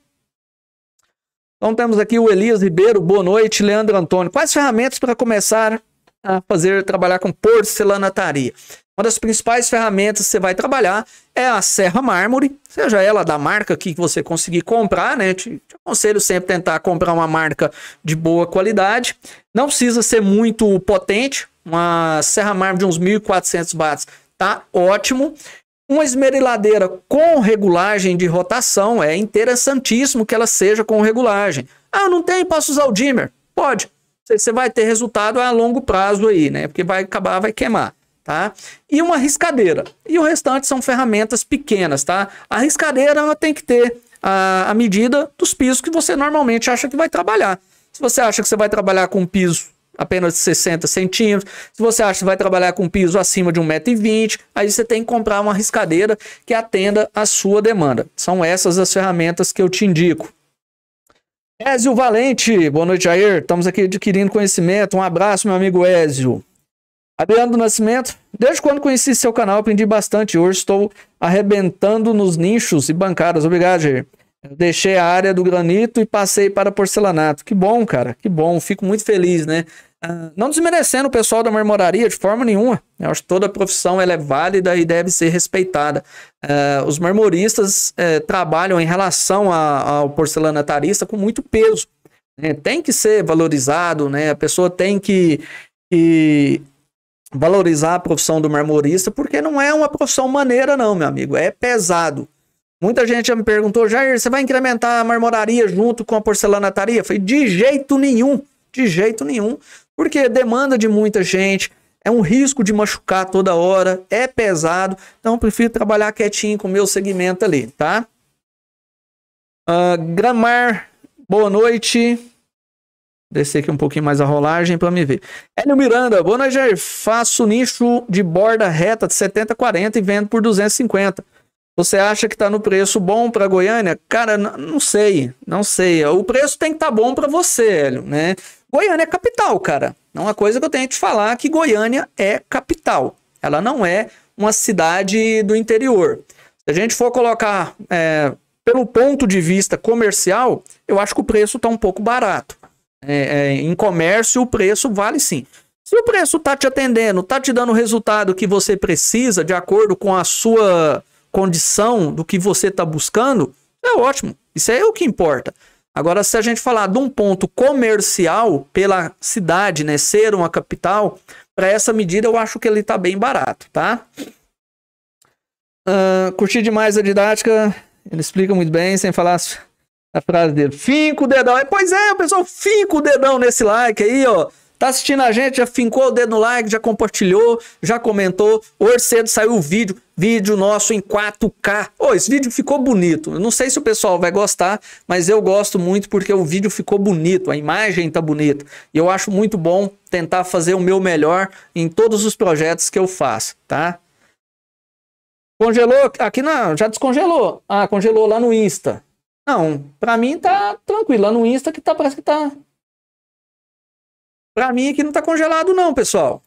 Speaker 2: Então temos aqui o Elias Ribeiro, boa noite, Leandro Antônio. Quais ferramentas para começar a fazer trabalhar com porcelanataria. Uma das principais ferramentas que você vai trabalhar é a serra mármore, seja ela da marca que você conseguir comprar, né? Te, te aconselho sempre tentar comprar uma marca de boa qualidade. Não precisa ser muito potente, uma serra mármore de uns 1400 watts tá ótimo. Uma esmeriladeira com regulagem de rotação é interessantíssimo que ela seja com regulagem. Ah, não tem? Posso usar o dimmer? Pode você vai ter resultado a longo prazo aí, né? Porque vai acabar, vai queimar. Tá? E uma riscadeira. E o restante são ferramentas pequenas, tá? A riscadeira ela tem que ter a, a medida dos pisos que você normalmente acha que vai trabalhar. Se você acha que você vai trabalhar com um piso apenas de 60 centímetros. Se você acha que vai trabalhar com piso acima de 1,20m, aí você tem que comprar uma riscadeira que atenda a sua demanda. São essas as ferramentas que eu te indico. Ézio Valente, boa noite, Jair. Estamos aqui adquirindo conhecimento. Um abraço, meu amigo Ézio. Adriano do Nascimento, desde quando conheci seu canal, aprendi bastante. Hoje estou arrebentando nos nichos e bancadas. Obrigado, Jair. deixei a área do granito e passei para porcelanato. Que bom, cara. Que bom. Fico muito feliz, né? Ah, não desmerecendo o pessoal da marmoraria de forma nenhuma. Eu acho que toda profissão ela é válida e deve ser respeitada. Uh, os marmoristas uh, trabalham em relação a, ao porcelanatarista com muito peso. Né? Tem que ser valorizado, né? a pessoa tem que, que, valorizar a profissão do marmorista, porque não é uma profissão maneira, não, meu amigo. É pesado. Muita gente já me perguntou, Jair, você vai incrementar a marmoraria junto com a porcelanataria? Eu falei, de jeito nenhum. De jeito nenhum. Porque demanda de muita gente, é um risco de machucar toda hora, é pesado. Então, prefiro trabalhar quietinho com o meu segmento ali, tá? Uh, Gramar, boa noite. Descer aqui um pouquinho mais a rolagem para me ver. Hélio Miranda, boa noite, Jair. Faço nicho de borda reta de 70 40 e vendo por 250. Você acha que está no preço bom para Goiânia? Cara, não sei, não sei. O preço tem que estar tá bom para você, Hélio, né? Goiânia é capital, cara. Não é uma coisa que eu tenho que te falar que Goiânia é capital. Ela não é uma cidade do interior. Se a gente for colocar é, pelo ponto de vista comercial, eu acho que o preço está um pouco barato. É, é, em comércio, o preço vale sim. Se o preço está te atendendo, está te dando o resultado que você precisa, de acordo com a sua condição do que você está buscando, é ótimo. Isso é o que importa. Agora, se a gente falar de um ponto comercial pela cidade, né, ser uma capital, para essa medida eu acho que ele está bem barato, tá? Uh, curti demais a didática, ele explica muito bem, sem falar a frase dele. Finca o dedão. É, pois é, pessoal, finca o dedão nesse like aí, ó. Tá assistindo a gente, já fincou o dedo no like, já compartilhou, já comentou. Hoje cedo saiu o vídeo vídeo nosso em 4K. Oh, esse vídeo ficou bonito. Eu não sei se o pessoal vai gostar, mas eu gosto muito porque o vídeo ficou bonito, a imagem tá bonita. E eu acho muito bom tentar fazer o meu melhor em todos os projetos que eu faço, tá? Congelou aqui não, já descongelou. Ah, congelou lá no Insta. Não, para mim tá tranquilo,
Speaker 1: lá no Insta que tá parece que tá Para mim aqui não tá congelado não, pessoal.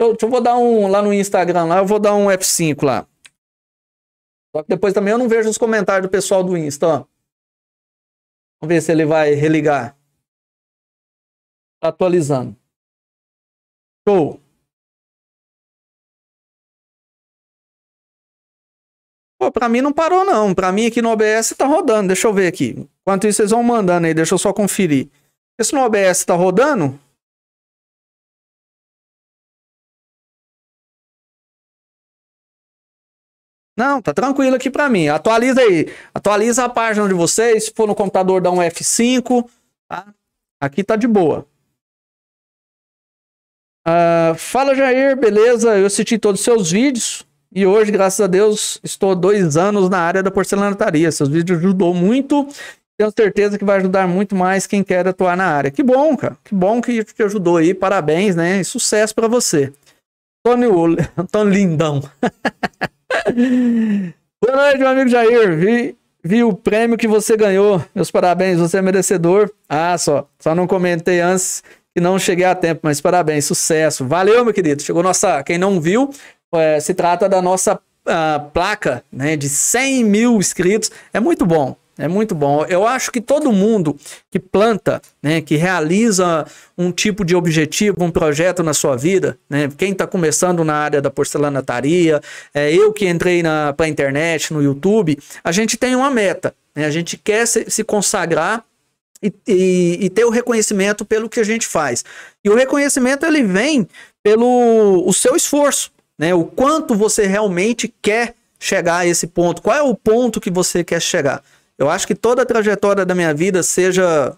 Speaker 1: Eu, eu vou dar um lá no Instagram, lá eu vou dar um F5 lá. Só que depois também eu não vejo os comentários do pessoal do Insta, ó. Vamos ver se ele vai religar. Tá atualizando. Show. Pô, pra mim não parou não. Pra mim aqui no OBS tá rodando. Deixa eu ver aqui. Enquanto isso vocês vão mandando aí. Deixa eu só conferir. Esse no OBS tá rodando? Não, tá tranquilo aqui para mim. Atualiza aí.
Speaker 2: Atualiza a página de vocês. Se for no computador, dá um F5. Tá? Aqui tá de boa. Uh, fala Jair, beleza? Eu assisti todos os seus vídeos e hoje, graças a Deus, estou dois anos na área da porcelanataria. Seus vídeos ajudou muito. Tenho certeza que vai ajudar muito mais quem quer atuar na área. Que bom, cara. Que bom que te ajudou aí. Parabéns, né? E sucesso para você. Tony Antônio Lindão. Boa noite, meu amigo Jair. Vi, vi o prêmio que você ganhou. Meus parabéns, você é merecedor. Ah, só, só não comentei antes que não cheguei a tempo, mas parabéns, sucesso. Valeu, meu querido. Chegou nossa. Quem não viu, é, se trata da nossa ah, placa né, de 100 mil inscritos. É muito bom. É muito bom. Eu acho que todo mundo que planta, né, que realiza um tipo de objetivo, um projeto na sua vida, né, quem está começando na área da porcelanataria, é, eu que entrei para a internet, no YouTube, a gente tem uma meta. Né, a gente quer se, se consagrar e, e, e, ter o reconhecimento pelo que a gente faz. E o reconhecimento ele vem pelo o seu esforço, né, o quanto você realmente quer chegar a esse ponto, qual é o ponto que você quer chegar. Eu acho que toda a trajetória da minha vida, seja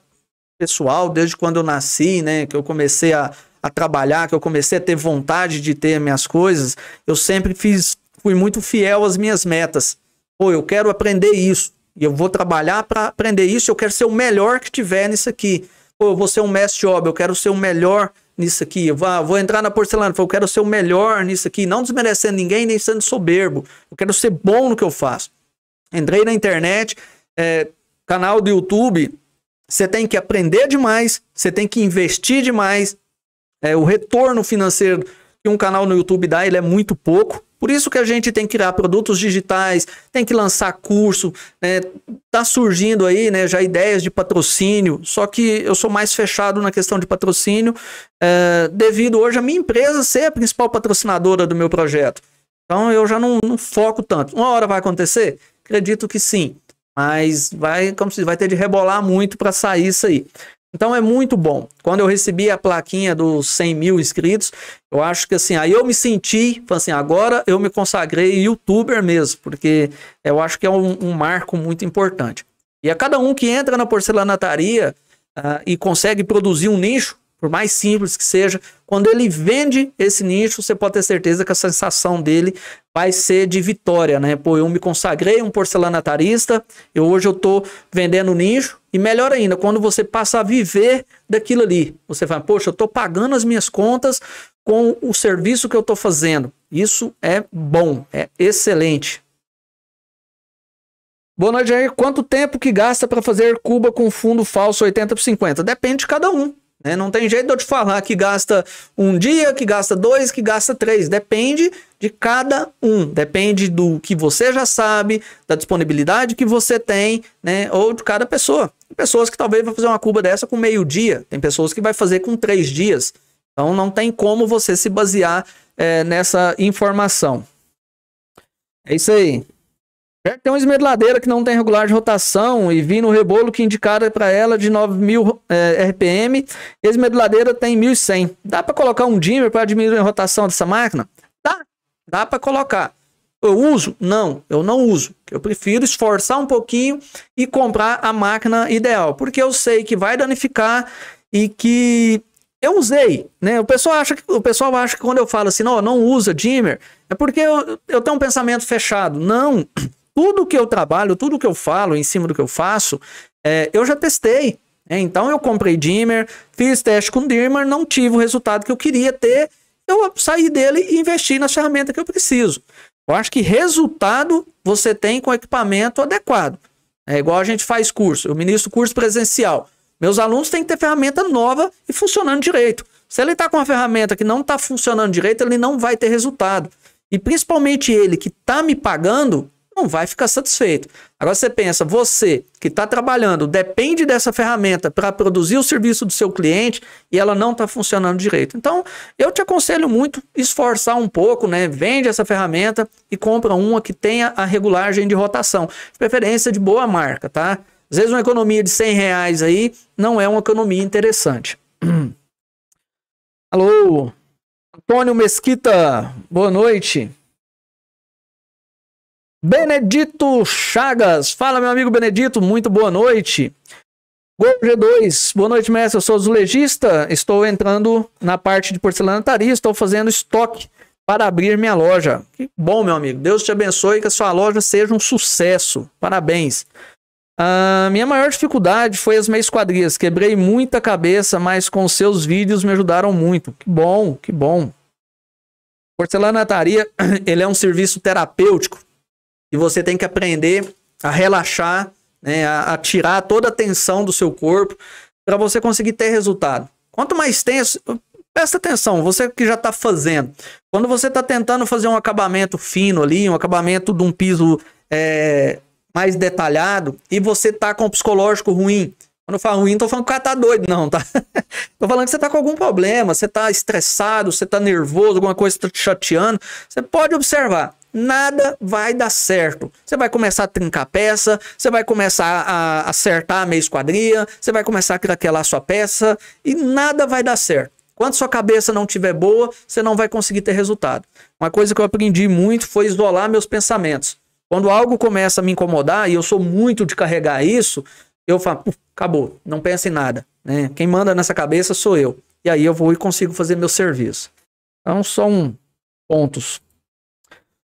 Speaker 2: pessoal, desde quando eu nasci, né, que eu comecei a, a trabalhar, que eu comecei a ter vontade de ter minhas coisas, eu sempre fiz, fui muito fiel às minhas metas. Pô, eu quero aprender isso. E eu vou trabalhar para aprender isso, eu quero ser o melhor que tiver nisso aqui. Pô, eu vou ser um mestre de obra, eu quero ser o melhor nisso aqui. Eu vou, vou entrar na porcelana, eu quero ser o melhor nisso aqui, não desmerecendo ninguém, nem sendo soberbo. Eu quero ser bom no que eu faço. Entrei na internet, é, canal do YouTube, você tem que aprender demais, você tem que investir demais. É, o retorno financeiro que um canal no YouTube dá, ele é muito pouco. Por isso que a gente tem que criar produtos digitais, tem que lançar curso, né? tá surgindo aí, né, já ideias de patrocínio, só que eu sou mais fechado na questão de patrocínio, é, devido hoje a minha empresa ser a principal patrocinadora do meu projeto. Então eu já não, não foco tanto. Uma hora vai acontecer? Acredito que sim. Mas vai, como se vai ter de rebolar muito para sair isso aí. Então é muito bom. Quando eu recebi a plaquinha dos 100 mil inscritos, eu acho que assim, aí eu me senti, assim, agora eu me consagrei youtuber mesmo, porque eu acho que é um, um marco muito importante. E a cada um que entra na porcelanataria uh, e consegue produzir um nicho, por mais simples que seja, quando ele vende esse nicho, você pode ter certeza que a sensação dele vai ser de vitória, né? Pô, eu me consagrei um porcelanatarista, eu hoje eu tô vendendo nicho, e melhor ainda, quando você passa a viver daquilo ali, você vai, poxa, eu tô pagando as minhas contas com o serviço que eu tô fazendo. Isso é bom, é excelente. Boa noite, Jair. Quanto tempo que gasta para fazer Cuba com fundo falso 80 por 50? Depende de cada um. Né? Não tem jeito de eu te falar que gasta um dia, que gasta dois, que gasta três. Depende de cada um. Depende do que você já sabe, da disponibilidade que você tem, né? Ou de cada pessoa. Tem pessoas que talvez vão fazer uma curva dessa com meio dia. Tem pessoas que vai fazer com três dias. Então não tem como você se basear é, nessa informação. É isso aí. É, tem uma esmeriladeira que não tem regular de rotação e vi no rebolo que indicaram para ela de 9.000 é, eh, RPM. Esmeriladeira tem 1.100. Dá para colocar um dimmer para diminuir a rotação dessa máquina? Dá, dá para colocar. Eu uso? Não, eu não uso. Eu prefiro esforçar um pouquinho e comprar a máquina ideal, porque eu sei que vai danificar e que eu usei, né? O pessoal acha que, o pessoal acha que quando eu falo assim, não, não usa dimmer, é porque eu, eu tenho um pensamento fechado. Não, tudo que eu trabalho, tudo que eu falo em cima do que eu faço, é, eu já testei. Né? então eu comprei dimmer, fiz teste com dimmer, não tive o resultado que eu queria ter. Eu saí dele e investi nas ferramentas que eu preciso. Eu acho que resultado você tem com equipamento adequado. É igual a gente faz curso. Eu ministro curso presencial. Meus alunos têm que ter ferramenta nova e funcionando direito. Se ele está com uma ferramenta que não está funcionando direito, ele não vai ter resultado. E principalmente ele que está me pagando, não vai ficar satisfeito. Agora você pensa, você que está trabalhando, depende dessa ferramenta para produzir o serviço do seu cliente e ela não está funcionando direito. Então, eu te aconselho muito esforçar um pouco, né? Vende essa ferramenta e compra uma que tenha a regulagem de rotação, de preferência de boa marca, tá? Às vezes uma economia de 100 reais aí não é uma economia interessante.
Speaker 1: Alô, Antônio Mesquita, boa noite. Benedito Chagas.
Speaker 2: Fala, meu amigo Benedito. Muito boa noite. Gol G2. Boa noite, mestre. Eu sou azulejista. Estou entrando na parte de porcelanataria. Estou fazendo estoque para abrir minha loja. Que bom, meu amigo. Deus te abençoe que a sua loja seja um sucesso. Parabéns. Ah, minha maior dificuldade foi as meias quadrias. Quebrei muita cabeça, mas com seus vídeos me ajudaram muito. Que bom, que bom. Porcelanataria, ele é um serviço terapêutico e você tem que aprender a relaxar, né, a, a tirar toda a tensão do seu corpo para você conseguir ter resultado. Quanto mais tenso, presta atenção, você que já está fazendo. Quando você está tentando fazer um acabamento fino ali, um acabamento de um piso é, mais detalhado, e você está com o psicológico ruim, quando eu falo ruim, não tô falando que o cara tá doido, não, tá? tô falando que você tá com algum problema, você tá estressado, você tá nervoso, alguma coisa tá te chateando. Você pode observar nada vai dar certo. Você vai começar a trincar peça, você vai começar a acertar a meia esquadria, você vai começar a craquelar a sua peça e nada vai dar certo. Quando sua cabeça não tiver boa, você não vai conseguir ter resultado. Uma coisa que eu aprendi muito foi isolar meus pensamentos. Quando algo começa a me incomodar, e eu sou muito de carregar isso, eu falo, acabou, não pensa em nada. Né? Quem manda nessa cabeça sou eu. E aí eu vou e consigo fazer meu serviço. Então são pontos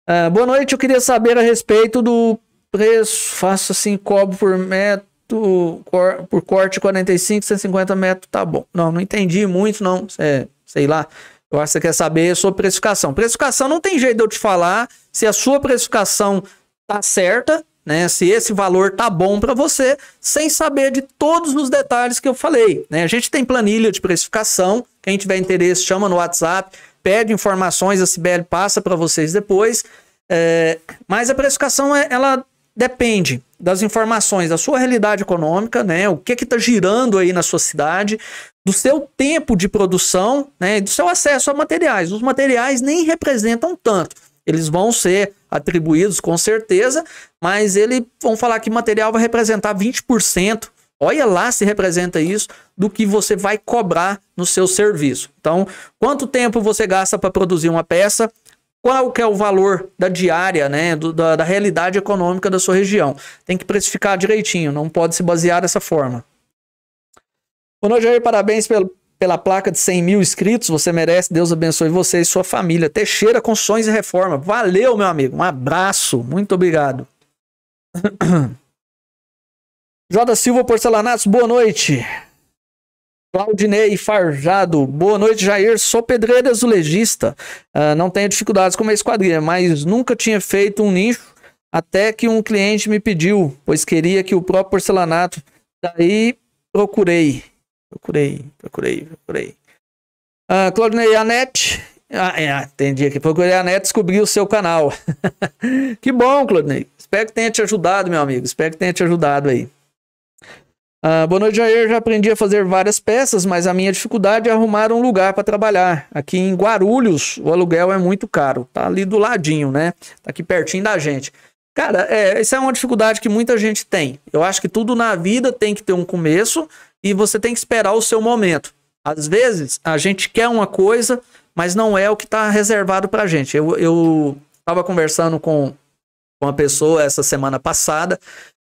Speaker 2: Uh, boa noite, eu queria saber a respeito do preço. Faço assim, cobro por metro, cor, por corte 45, 150 metros, tá bom. Não, não entendi muito, não. É, sei lá. Eu acho que você quer saber sobre precificação. Precificação não tem jeito de eu te falar se a sua precificação tá certa né? Se esse valor tá bom para você, sem saber de todos os detalhes que eu falei, né? A gente tem planilha de precificação, quem tiver interesse chama no WhatsApp, pede informações, a Sibeli passa para vocês depois. É, mas a precificação é, ela depende das informações da sua realidade econômica, né? O que é está girando aí na sua cidade, do seu tempo de produção, né? Do seu acesso a materiais. Os materiais nem representam tanto. Eles vão ser atribuídos, com certeza, mas ele, vamos falar que material vai representar 20%. Olha lá se representa isso do que você vai cobrar no seu serviço. Então, quanto tempo você gasta para produzir uma peça? Qual que é o valor da diária, né, do, da, da realidade econômica da sua região? Tem que precificar direitinho, não pode se basear dessa forma. Boa Jair, parabéns pelo, pela placa de 100 mil inscritos. Você merece. Deus abençoe você e sua família. Teixeira Construções e Reforma. Valeu, meu amigo. Um abraço. Muito obrigado. Joda Silva Porcelanatos, boa noite. Claudinei Farjado, boa noite, Jair. Sou pedreiro azulejista. Uh, não tenho dificuldades com a esquadrilha, mas nunca tinha feito um nicho até que um cliente me pediu, pois queria que o próprio porcelanato. Daí procurei Procurei, procurei, procurei. Ah, Claudinei Anete. Ah, é, entendi aqui. Procurei a Anete descobri o seu canal. que bom, Claudinei. Espero que tenha te ajudado, meu amigo. Espero que tenha te ajudado aí. Ah, boa noite, Jair. Já aprendi a fazer várias peças, mas a minha dificuldade é arrumar um lugar para trabalhar. Aqui em Guarulhos, o aluguel é muito caro. Tá ali do ladinho, né? Tá aqui pertinho da gente. Cara, é, é uma dificuldade que muita gente tem. Eu acho que tudo na vida tem que ter um começo e você tem que esperar o seu momento. Às vezes, a gente quer uma coisa, mas não é o que está reservado para a gente. Eu estava conversando com uma pessoa essa semana passada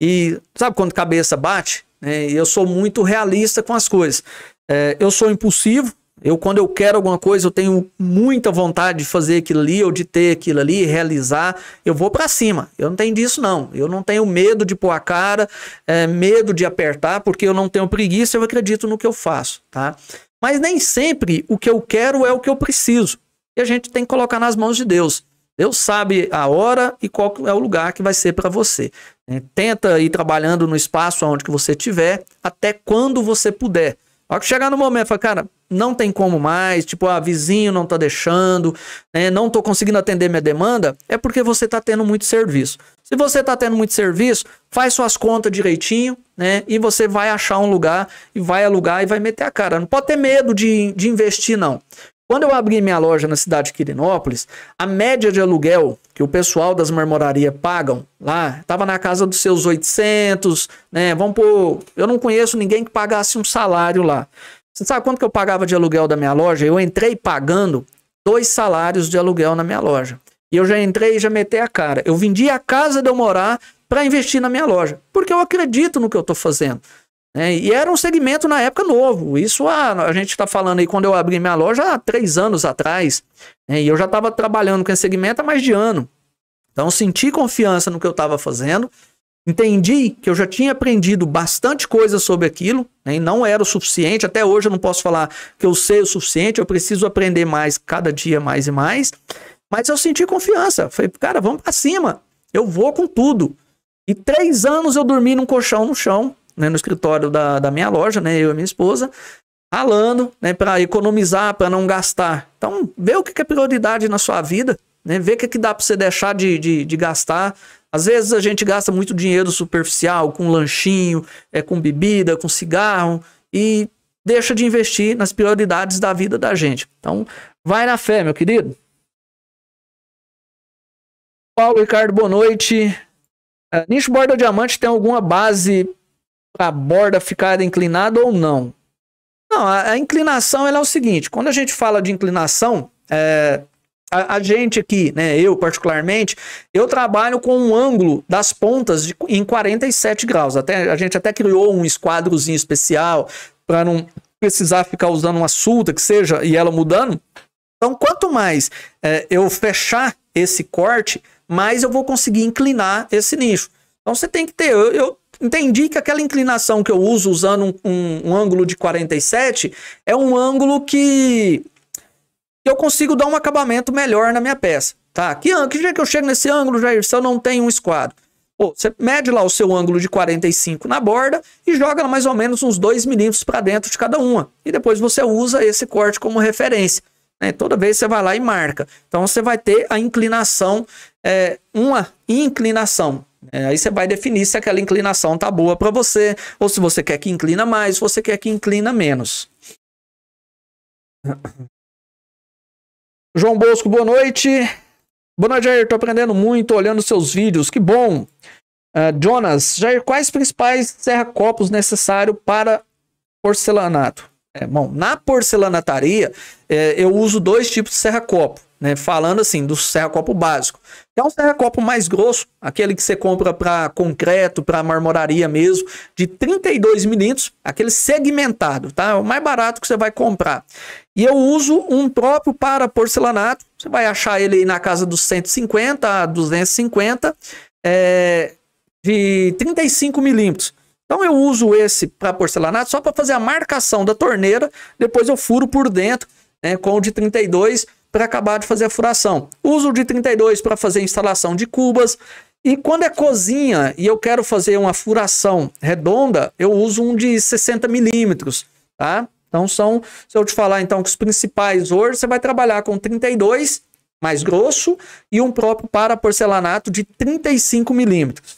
Speaker 2: e sabe quando cabeça bate? Né, e eu sou muito realista com as coisas. É, eu sou impulsivo, eu, quando eu quero alguma coisa, eu tenho muita vontade de fazer aquilo ali, ou de ter aquilo ali, realizar. Eu vou para cima. Eu não tenho disso, não. Eu não tenho medo de pôr a cara, é, medo de apertar, porque eu não tenho preguiça, eu acredito no que eu faço, tá? Mas nem sempre o que eu quero é o que eu preciso. E a gente tem que colocar nas mãos de Deus. Deus sabe a hora e qual é o lugar que vai ser para você. É, tenta ir trabalhando no espaço onde que você tiver, até quando você puder. Só que chegar no momento, fala, cara, não tem como mais, tipo, a ah, vizinho não tá deixando, né, não tô conseguindo atender minha demanda, é porque você tá tendo muito serviço. Se você tá tendo muito serviço, faz suas contas direitinho, né, e você vai achar um lugar, e vai alugar, e vai meter a cara. Não pode ter medo de, de investir, não. Quando eu abri minha loja na cidade de Quirinópolis, a média de aluguel que o pessoal das marmorarias pagam lá estava na casa dos seus 800, né? Vamos pôr. Eu não conheço ninguém que pagasse um salário lá. Você sabe quanto que eu pagava de aluguel da minha loja? Eu entrei pagando dois salários de aluguel na minha loja. E eu já entrei e já metei a cara. Eu vendi a casa de eu morar para investir na minha loja, porque eu acredito no que eu estou fazendo. Né? e era um segmento na época novo. Isso a, a gente está falando aí quando eu abri minha loja há três anos atrás. Né? e eu já estava trabalhando com esse segmento há mais de ano. Então senti confiança no que eu estava fazendo. Entendi que eu já tinha aprendido bastante coisa sobre aquilo, né, e não era o suficiente. Até hoje eu não posso falar que eu sei o suficiente, eu preciso aprender mais cada dia, mais e mais. Mas eu senti confiança. Falei, cara, vamos para cima. Eu vou com tudo. E três anos eu dormi num colchão no chão né, no escritório da, da minha loja, né, eu e minha esposa, ralando, né, para economizar, para não gastar. Então, vê o que é prioridade na sua vida, né, vê o que, é que dá para você deixar de, de, de gastar, às vezes a gente gasta muito dinheiro superficial, com lanchinho, é, com bebida, com cigarro, e deixa de investir nas prioridades da vida da gente. Então, vai na fé, meu querido. Paulo Ricardo, boa noite. É, Nicho Borda Diamante tem alguma base a borda ficar inclinada ou não. Não, a, a inclinação é o seguinte: quando a gente fala de inclinação, é, a, a, gente aqui, né, eu particularmente, eu trabalho com um ângulo das pontas de, em 47 graus. Até, a gente até criou um esquadrozinho especial para não precisar ficar usando uma sulta que seja e ela mudando. Então, quanto mais é, eu fechar esse corte, mais eu vou conseguir inclinar esse nicho. Então, você tem que ter. eu, eu entendi que aquela inclinação que eu uso usando um, um, um ângulo de 47 é um ângulo que eu consigo dar um acabamento melhor na minha peça. Tá? Que, que dia que eu chego nesse ângulo, Jair, se eu não tenho um esquadro? Pô, você mede lá o seu ângulo de 45 na borda e joga mais ou menos uns 2 milímetros para dentro de cada uma. E depois você usa esse corte como referência. Né? Toda vez você vai lá e marca. Então você vai ter a inclinação, é, uma inclinação. É, aí você vai definir se aquela inclinação tá boa para você, ou se você quer que inclina mais, se você quer que inclina menos.
Speaker 1: João Bosco, boa noite. Boa noite, Jair. Tô aprendendo muito olhando seus vídeos. Que bom. Uh, Jonas, Jair,
Speaker 2: quais principais serra-copos necessários para porcelanato? É, bom, na porcelanataria, é, eu uso dois tipos de serra-copo né? Falando assim do serra-copo básico. É um serra-copo mais grosso, aquele que você compra para concreto, para marmoraria mesmo, de 32 milímetros, aquele segmentado, tá? É o mais barato que você vai comprar. E eu uso um próprio para porcelanato, você vai achar ele aí na casa dos 150 a 250, é, de 35 milímetros. Então eu uso esse para porcelanato só para fazer a marcação da torneira, depois eu furo por dentro né, com o de 32 para acabar de fazer a furação. Uso de 32 para fazer instalação de cubas. E quando é cozinha e eu quero fazer uma furação redonda, eu uso um de 60 milímetros, tá? Então são, se eu te falar então que os principais hoje, você vai trabalhar com 32 mais grosso e um próprio para porcelanato de 35 milímetros.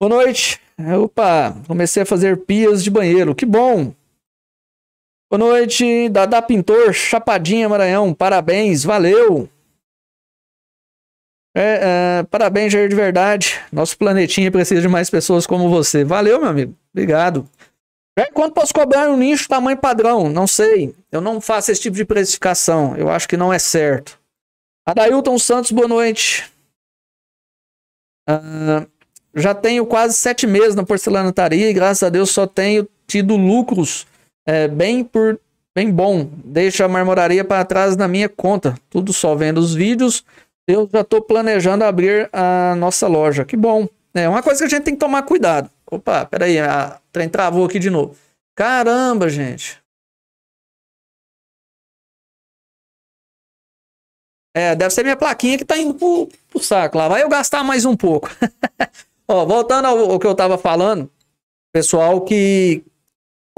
Speaker 2: Boa noite. Opa, comecei a fazer pias de banheiro. Que bom. Boa noite, Dada Pintor, Chapadinha Maranhão, parabéns, valeu! É, é, parabéns, Jair, de verdade. Nosso planetinha precisa de mais pessoas como você. Valeu, meu amigo, obrigado. É, quanto posso cobrar um nicho tamanho padrão? Não sei, eu não faço esse tipo de precificação, eu acho que não é certo. Adailton Santos, boa noite. Ah, já tenho quase sete meses na porcelanataria e graças a Deus só tenho tido lucros é, bem por bem bom. Deixa a marmoraria para trás na minha conta. Tudo só vendo os vídeos. Eu já estou planejando abrir a nossa loja. Que bom. É
Speaker 1: uma coisa que a gente tem que tomar cuidado. Opa, peraí, a trem travou aqui de novo. Caramba, gente. É, deve ser minha plaquinha que tá indo pro, pro saco lá. Vai eu gastar mais um pouco.
Speaker 2: Ó, voltando ao, ao que eu tava falando, pessoal que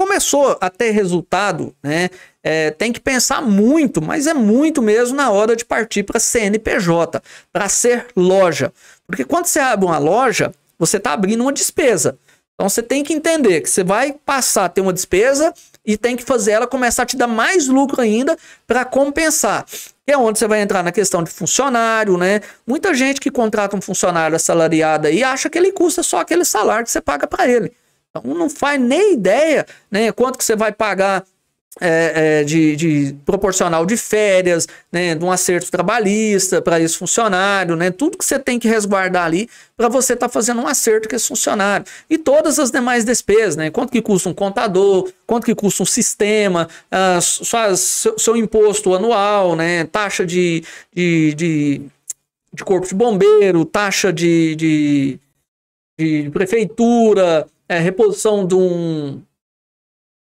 Speaker 2: começou a ter resultado, né? É, tem que pensar muito, mas é muito mesmo na hora de partir para CNPJ, para ser loja. Porque quando você abre uma loja, você está abrindo uma despesa. Então você tem que entender que você vai passar a ter uma despesa e tem que fazer ela começar a te dar mais lucro ainda para compensar. Que é onde você vai entrar na questão de funcionário, né? Muita gente que contrata um funcionário assalariado e acha que ele custa só aquele salário que você paga para ele. Então, um não faz nem ideia né, quanto que você vai pagar é, é, de, de, proporcional de férias, né, de um acerto trabalhista para esse funcionário, né, tudo que você tem que resguardar ali para você estar tá fazendo um acerto com esse funcionário. E todas as demais despesas, né, quanto que custa um contador, quanto que custa um sistema, ah, sua, seu, seu, imposto anual, né, taxa de, de, de, de corpo de bombeiro, taxa de, de, de prefeitura, é, reposição de um.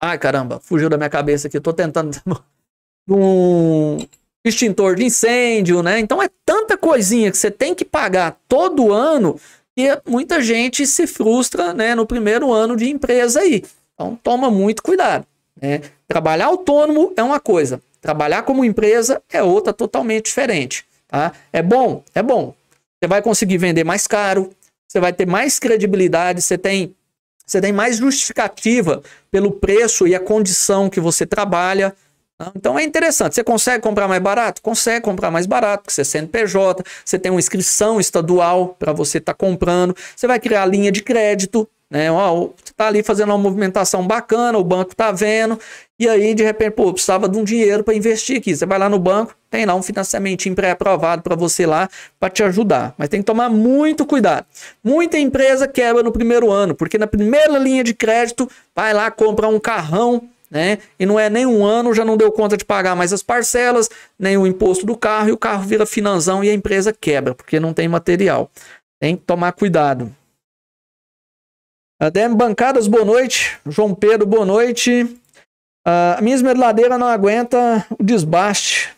Speaker 2: Ai, caramba, fugiu da minha cabeça aqui, tô tentando. de um extintor de incêndio, né? Então é tanta coisinha que você tem que pagar todo ano que muita gente se frustra, né, no primeiro ano de empresa aí. Então toma muito cuidado, né? Trabalhar autônomo é uma coisa, trabalhar como empresa é outra totalmente diferente, tá? É bom, é bom. Você vai conseguir vender mais caro, você vai ter mais credibilidade, você tem você tem mais justificativa pelo preço e a condição que você trabalha. Né? Então é interessante. Você consegue comprar mais barato? Consegue comprar mais barato, porque você é CNPJ, você tem uma inscrição estadual para você estar tá comprando, você vai criar linha de crédito. Né? Ó, você tá ali fazendo uma movimentação bacana, o banco tá vendo, e aí de repente, pô, precisava de um dinheiro para investir aqui. Você vai lá no banco, tem lá um financiamento pré-aprovado para você lá, para te ajudar. Mas tem que tomar muito cuidado. Muita empresa quebra no primeiro ano, porque na primeira linha de crédito, vai lá comprar um carrão, né? E não é nem um ano, já não deu conta de pagar mais as parcelas, nem o imposto do carro, e o carro vira finanzão e a empresa quebra, porque não tem material. Tem que tomar cuidado. Adem Bancadas, boa noite. João Pedro, boa noite.
Speaker 1: A minha esmerladeira não aguenta o desbaste.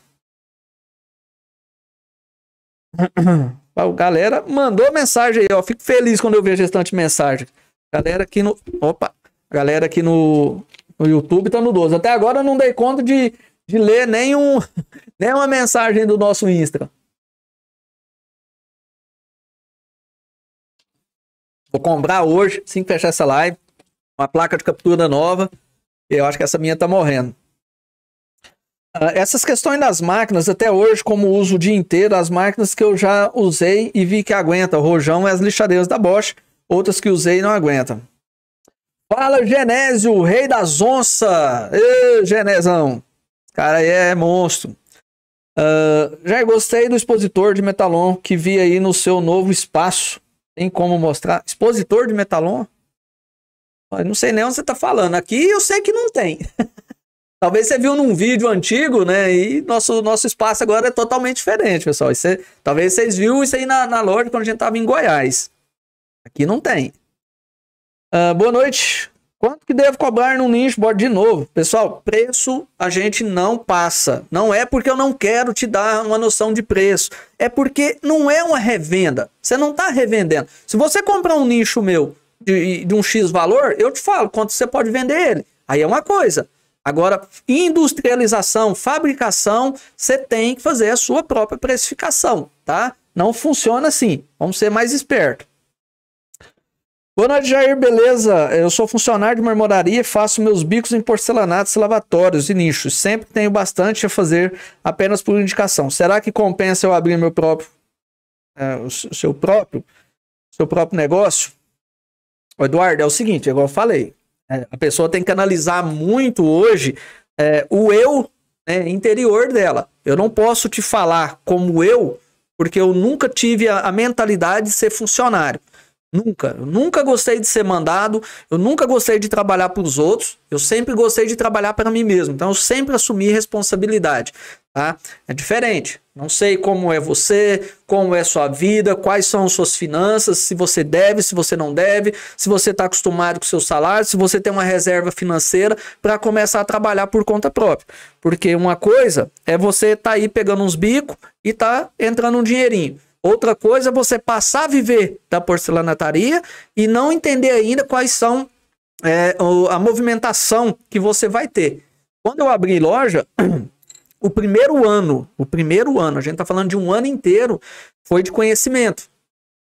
Speaker 1: galera mandou mensagem aí, ó. Fico feliz quando eu
Speaker 2: vejo restante mensagem. Galera aqui no. Opa! Galera aqui no, no YouTube
Speaker 1: tá no 12. Até agora eu não dei conta de, de ler nenhum, nenhuma mensagem do nosso Insta. Vou comprar hoje, assim que fechar essa live, uma placa de captura nova. Eu acho que
Speaker 2: essa minha tá morrendo. Uh, essas questões das máquinas, até hoje, como uso o dia inteiro, as máquinas que eu já usei e vi que aguenta, o rojão é as lixadeiras da Bosch, outras que usei e não aguentam. Fala Genésio, rei das onças! Genésão, Genezão! Cara aí é monstro. Uh, já gostei do expositor de Metalon que vi aí no seu novo espaço. Tem como mostrar? Expositor de metalon? Eu não sei nem onde você está falando. Aqui eu sei que não tem. Talvez você viu num vídeo antigo, né? E nosso, nosso espaço agora é totalmente diferente, pessoal. Isso é, talvez vocês viram isso aí na, na loja quando a gente estava em Goiás. Aqui não tem. Uh, boa noite. Quanto que devo cobrar no board de novo? Pessoal, preço a gente não passa. Não é porque eu não quero te dar uma noção de preço. É porque não é uma revenda. Você não está revendendo. Se você comprar um nicho meu de, de, um X valor, eu te falo quanto você pode vender ele. Aí é uma coisa. Agora, industrialização, fabricação, você tem que fazer a sua própria precificação, tá? Não funciona assim. Vamos ser mais espertos. Boa noite, Jair, beleza? Eu sou funcionário de marmoraria e faço meus bicos em porcelanatos, lavatórios e nichos. Sempre tenho bastante a fazer apenas por indicação. Será que compensa eu abrir meu próprio, é, o seu próprio, seu próprio negócio? O Eduardo, é o seguinte, igual eu falei, é, a pessoa tem que analisar muito hoje é, o eu né, interior dela. Eu não posso te falar como eu, porque eu nunca tive a, a mentalidade de ser funcionário. Nunca. Eu nunca gostei de ser mandado, eu nunca gostei de trabalhar para os outros, eu sempre gostei de trabalhar para mim mesmo. Então eu sempre assumi responsabilidade, tá? É diferente. Não sei como é você, como é sua vida, quais são suas finanças, se você deve, se você não deve, se você está acostumado com seu salário, se você tem uma reserva financeira para começar a trabalhar por conta própria. Porque uma coisa é você tá aí pegando uns bicos e tá entrando um dinheirinho. Outra coisa é você passar a viver da porcelanataria e não entender ainda quais são é, a movimentação que você vai ter. Quando eu abri loja, o primeiro ano, o primeiro ano, a gente está falando de um ano inteiro, foi de conhecimento.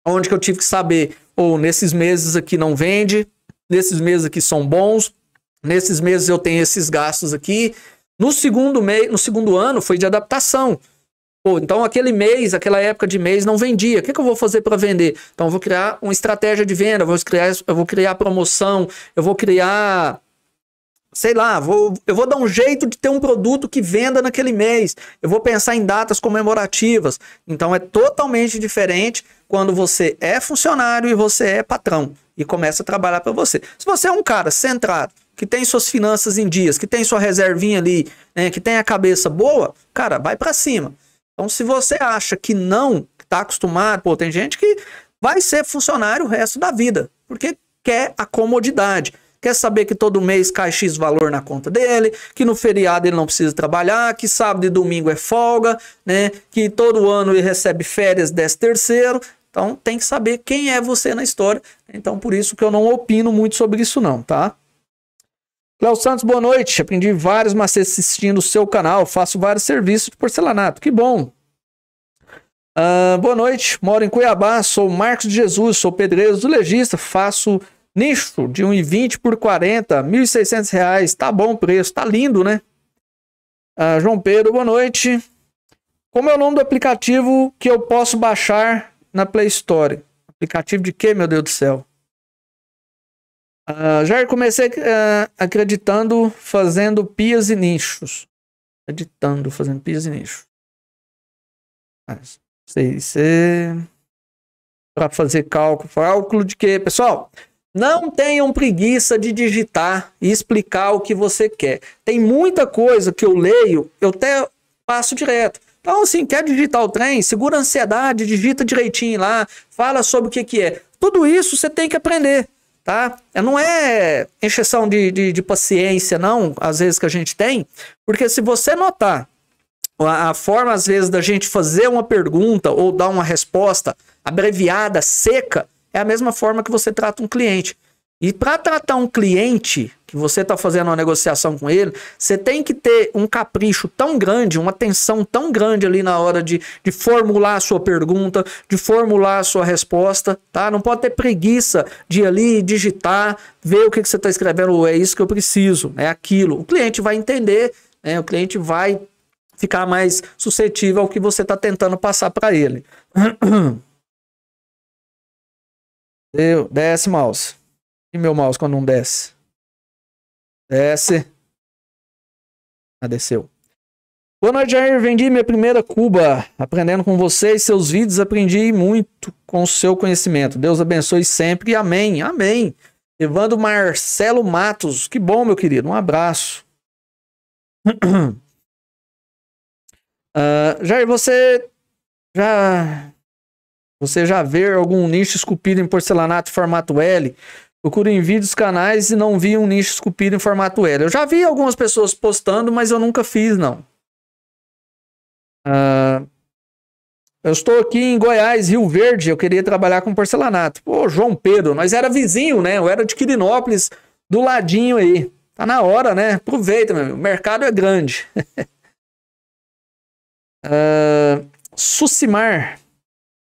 Speaker 2: Onde que eu tive que saber, ou oh, nesses meses aqui não vende, nesses meses aqui são bons, nesses meses eu tenho esses gastos aqui. No segundo mês, no segundo ano foi de adaptação. Pô, então aquele mês, aquela época de mês não vendia. O que, que eu vou fazer para vender? Então eu vou criar uma estratégia de venda, eu vou criar, eu vou criar promoção, eu vou criar sei lá, vou, eu vou dar um jeito de ter um produto que venda naquele mês. Eu vou pensar em datas comemorativas. Então é totalmente diferente quando você é funcionário e você é patrão e começa a trabalhar para você. Se você é um cara centrado, que tem suas finanças em dias, que tem sua reservinha ali, né, que tem a cabeça boa, cara, vai para cima. Então, se você acha que não, que está acostumado, pô, tem gente que vai ser funcionário o resto da vida, porque quer a comodidade. Quer saber que todo mês cai X valor na conta dele, que no feriado ele não precisa trabalhar, que sábado e domingo é folga, né? Que todo ano ele recebe férias 10 terceiro. Então tem que saber quem é você na história. Então por isso que eu não opino muito sobre isso não, tá? Léo Santos, boa noite. Aprendi vários macetes assistindo o seu canal. Faço vários serviços de porcelanato. Que bom. Uh, boa noite. Moro em Cuiabá. Sou Marcos de Jesus. Sou pedreiro do legista. Faço nicho de 1,20 por 40. R$ 1.600. Tá bom o preço. Tá lindo, né? Uh, João Pedro, boa noite. Como é o nome do aplicativo que eu posso baixar na Play Store? Aplicativo de quê, meu Deus do céu?
Speaker 1: Uh, já comecei uh, acreditando fazendo pias e nichos. Acreditando fazendo pias e nichos. Mas, ah, sei, se... Para fazer cálculo. Cálculo de quê?
Speaker 2: Pessoal, não tenham preguiça de digitar e explicar o que você quer. Tem muita coisa que eu leio, eu até passo direto. Então, assim, quer digitar o trem? Segura a ansiedade, digita direitinho lá, fala sobre o que, que é. Tudo isso você tem que aprender tá? É, não é encheção de, de, de, paciência, não, às vezes que a gente tem, porque se você notar a, a, forma, às vezes, da gente fazer uma pergunta ou dar uma resposta abreviada, seca, é a mesma forma que você trata um cliente. E para tratar um cliente que você está fazendo uma negociação com ele, você tem que ter um capricho tão grande, uma atenção tão grande ali na hora de, de formular a sua pergunta, de formular a sua resposta, tá? Não pode ter preguiça de ir ali digitar, ver o que, que você está escrevendo, é isso que eu preciso, é aquilo. O cliente vai entender, né? o cliente vai ficar mais suscetível ao que você está tentando
Speaker 1: passar para ele. Eu desce, mouse. E meu mouse quando não desce? Desce. Ah, desceu. Boa noite, Jair. Vendi minha primeira Cuba.
Speaker 2: Aprendendo com vocês, seus vídeos, aprendi muito com o seu conhecimento. Deus abençoe sempre. Amém. Amém. Evandro Marcelo Matos. Que bom, meu querido. Um abraço. Uh,
Speaker 1: Jair, você já. Você já vê algum nicho esculpido em porcelanato
Speaker 2: formato L? Procurem vídeos, canais e não vi um nicho esculpido em formato L. Eu já vi algumas pessoas postando, mas eu nunca fiz, não.
Speaker 1: Uh,
Speaker 2: eu estou aqui em Goiás, Rio Verde, eu queria trabalhar com porcelanato. Pô, João Pedro, nós era vizinho, né? Eu era de Quirinópolis, do ladinho aí. Tá na hora, né? Aproveita, meu. Amigo. O mercado é grande. uh, Sucimar.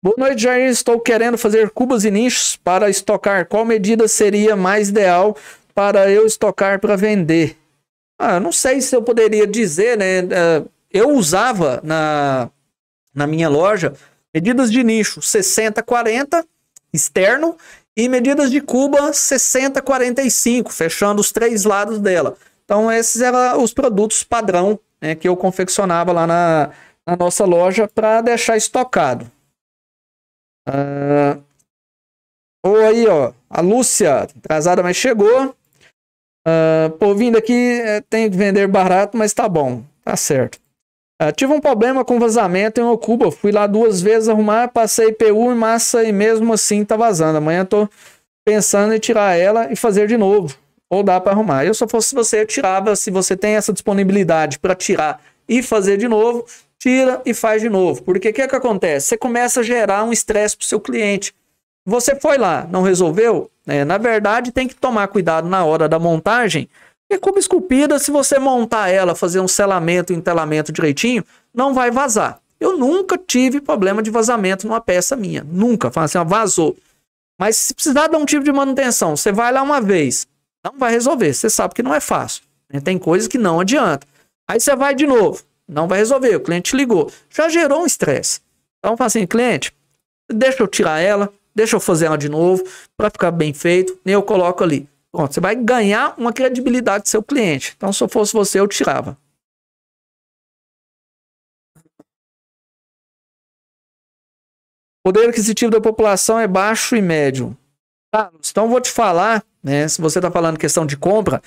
Speaker 2: Boa noite, Jair. Estou querendo fazer cubas e nichos para estocar. Qual medida seria mais ideal para eu estocar para vender? Ah, não sei se eu poderia dizer, né? Ah, eu usava na, na minha loja medidas de nicho 60-40 externo e medidas de cuba 60-45, fechando os três lados dela. Então, esses eram os produtos padrão né, que eu confeccionava lá na, na nossa loja para deixar estocado. Ah, ou aí, ó, a Lúcia, atrasada, mas chegou. Uh, ah, por vindo aqui, eh, tem que vender barato, mas tá bom, tá certo. Uh, tive um problema com vazamento em cuba, Fui lá duas vezes arrumar, passei PU e massa e mesmo assim tá vazando. Amanhã tô pensando em tirar ela e fazer de novo. Ou dá para arrumar. Eu só fosse você, eu tirava. Se você tem essa disponibilidade para tirar e fazer de novo, tira e faz de novo. Porque o que, é que acontece? Você começa a gerar um estresse para o seu cliente. Você foi lá, não resolveu? É, na verdade, tem que tomar cuidado na hora da montagem. Porque é cuba esculpida, se você montar ela, fazer um selamento, um entelamento direitinho, não vai vazar. Eu nunca tive problema de vazamento numa peça minha. Nunca. Fala assim, ó, vazou. Mas se precisar dar um tipo de manutenção, você vai lá uma vez, não vai resolver. Você sabe que não é fácil. Tem coisas que não adianta. Aí você vai de novo. Não vai resolver. O cliente ligou. Já gerou um estresse. Então, fala assim, cliente, deixa eu tirar ela, deixa eu fazer ela de novo, para ficar
Speaker 1: bem feito, nem eu coloco ali. Pronto, você vai ganhar uma credibilidade do seu cliente. Então, se eu fosse você, eu tirava. Poder aquisitivo da população é baixo e médio.
Speaker 2: Carlos, então vou te falar, né? Se você está falando questão de compra,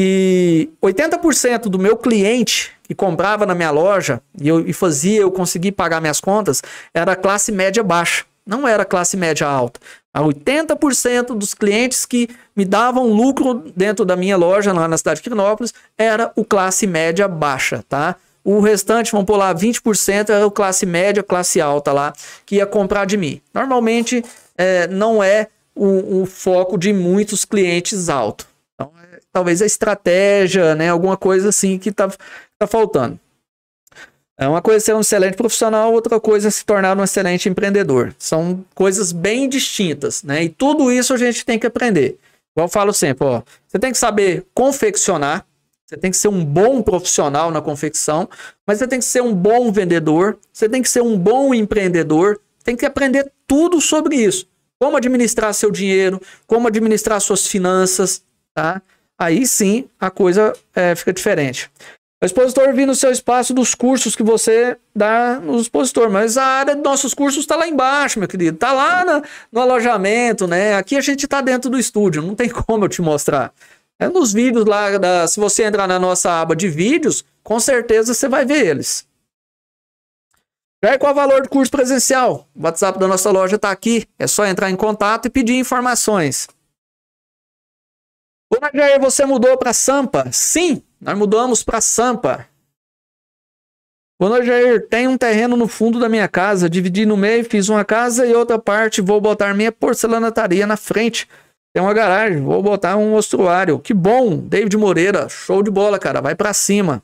Speaker 2: e 80% do meu cliente que comprava na minha loja e, eu, e fazia eu conseguir pagar minhas contas era classe média baixa, não era classe média alta. A 80% dos clientes que me davam lucro dentro da minha loja lá na cidade de Quirinópolis era o classe média baixa, tá? O restante, vamos pular 20% era o classe média, classe alta lá, que ia comprar de mim. Normalmente é, não é o, o foco de muitos clientes altos talvez a estratégia, né? Alguma coisa assim que tá, tá faltando. É uma coisa ser um excelente profissional, outra coisa é se tornar um excelente empreendedor. São coisas bem distintas, né? E tudo isso a gente tem que aprender. Igual eu falo sempre, ó, você tem que saber confeccionar, você tem que ser um bom profissional na confecção, mas você tem que ser um bom vendedor, você tem que ser um bom empreendedor, tem que aprender tudo sobre isso. Como administrar seu dinheiro, como administrar suas finanças, tá? aí sim a coisa é, fica diferente. O expositor vive no seu espaço dos cursos que você dá no expositor, mas a área dos nossos cursos está lá embaixo, meu querido. Está lá na, no alojamento, né? Aqui a gente está dentro do estúdio, não tem como eu te mostrar. É nos vídeos lá, da, se você entrar na nossa aba de vídeos, com certeza você vai ver eles. Já é qual o valor do curso presencial? O WhatsApp da nossa loja está aqui. É só entrar em contato e pedir informações.
Speaker 1: Dona Jair, você mudou para Sampa? Sim, nós mudamos para Sampa. Dona Jair, tem um terreno no fundo da minha
Speaker 2: casa, dividi no meio, fiz uma casa e outra parte vou botar minha porcelanataria na frente. Tem uma garagem, vou botar um ostruário. Que bom, David Moreira, show de bola, cara, vai
Speaker 1: para cima.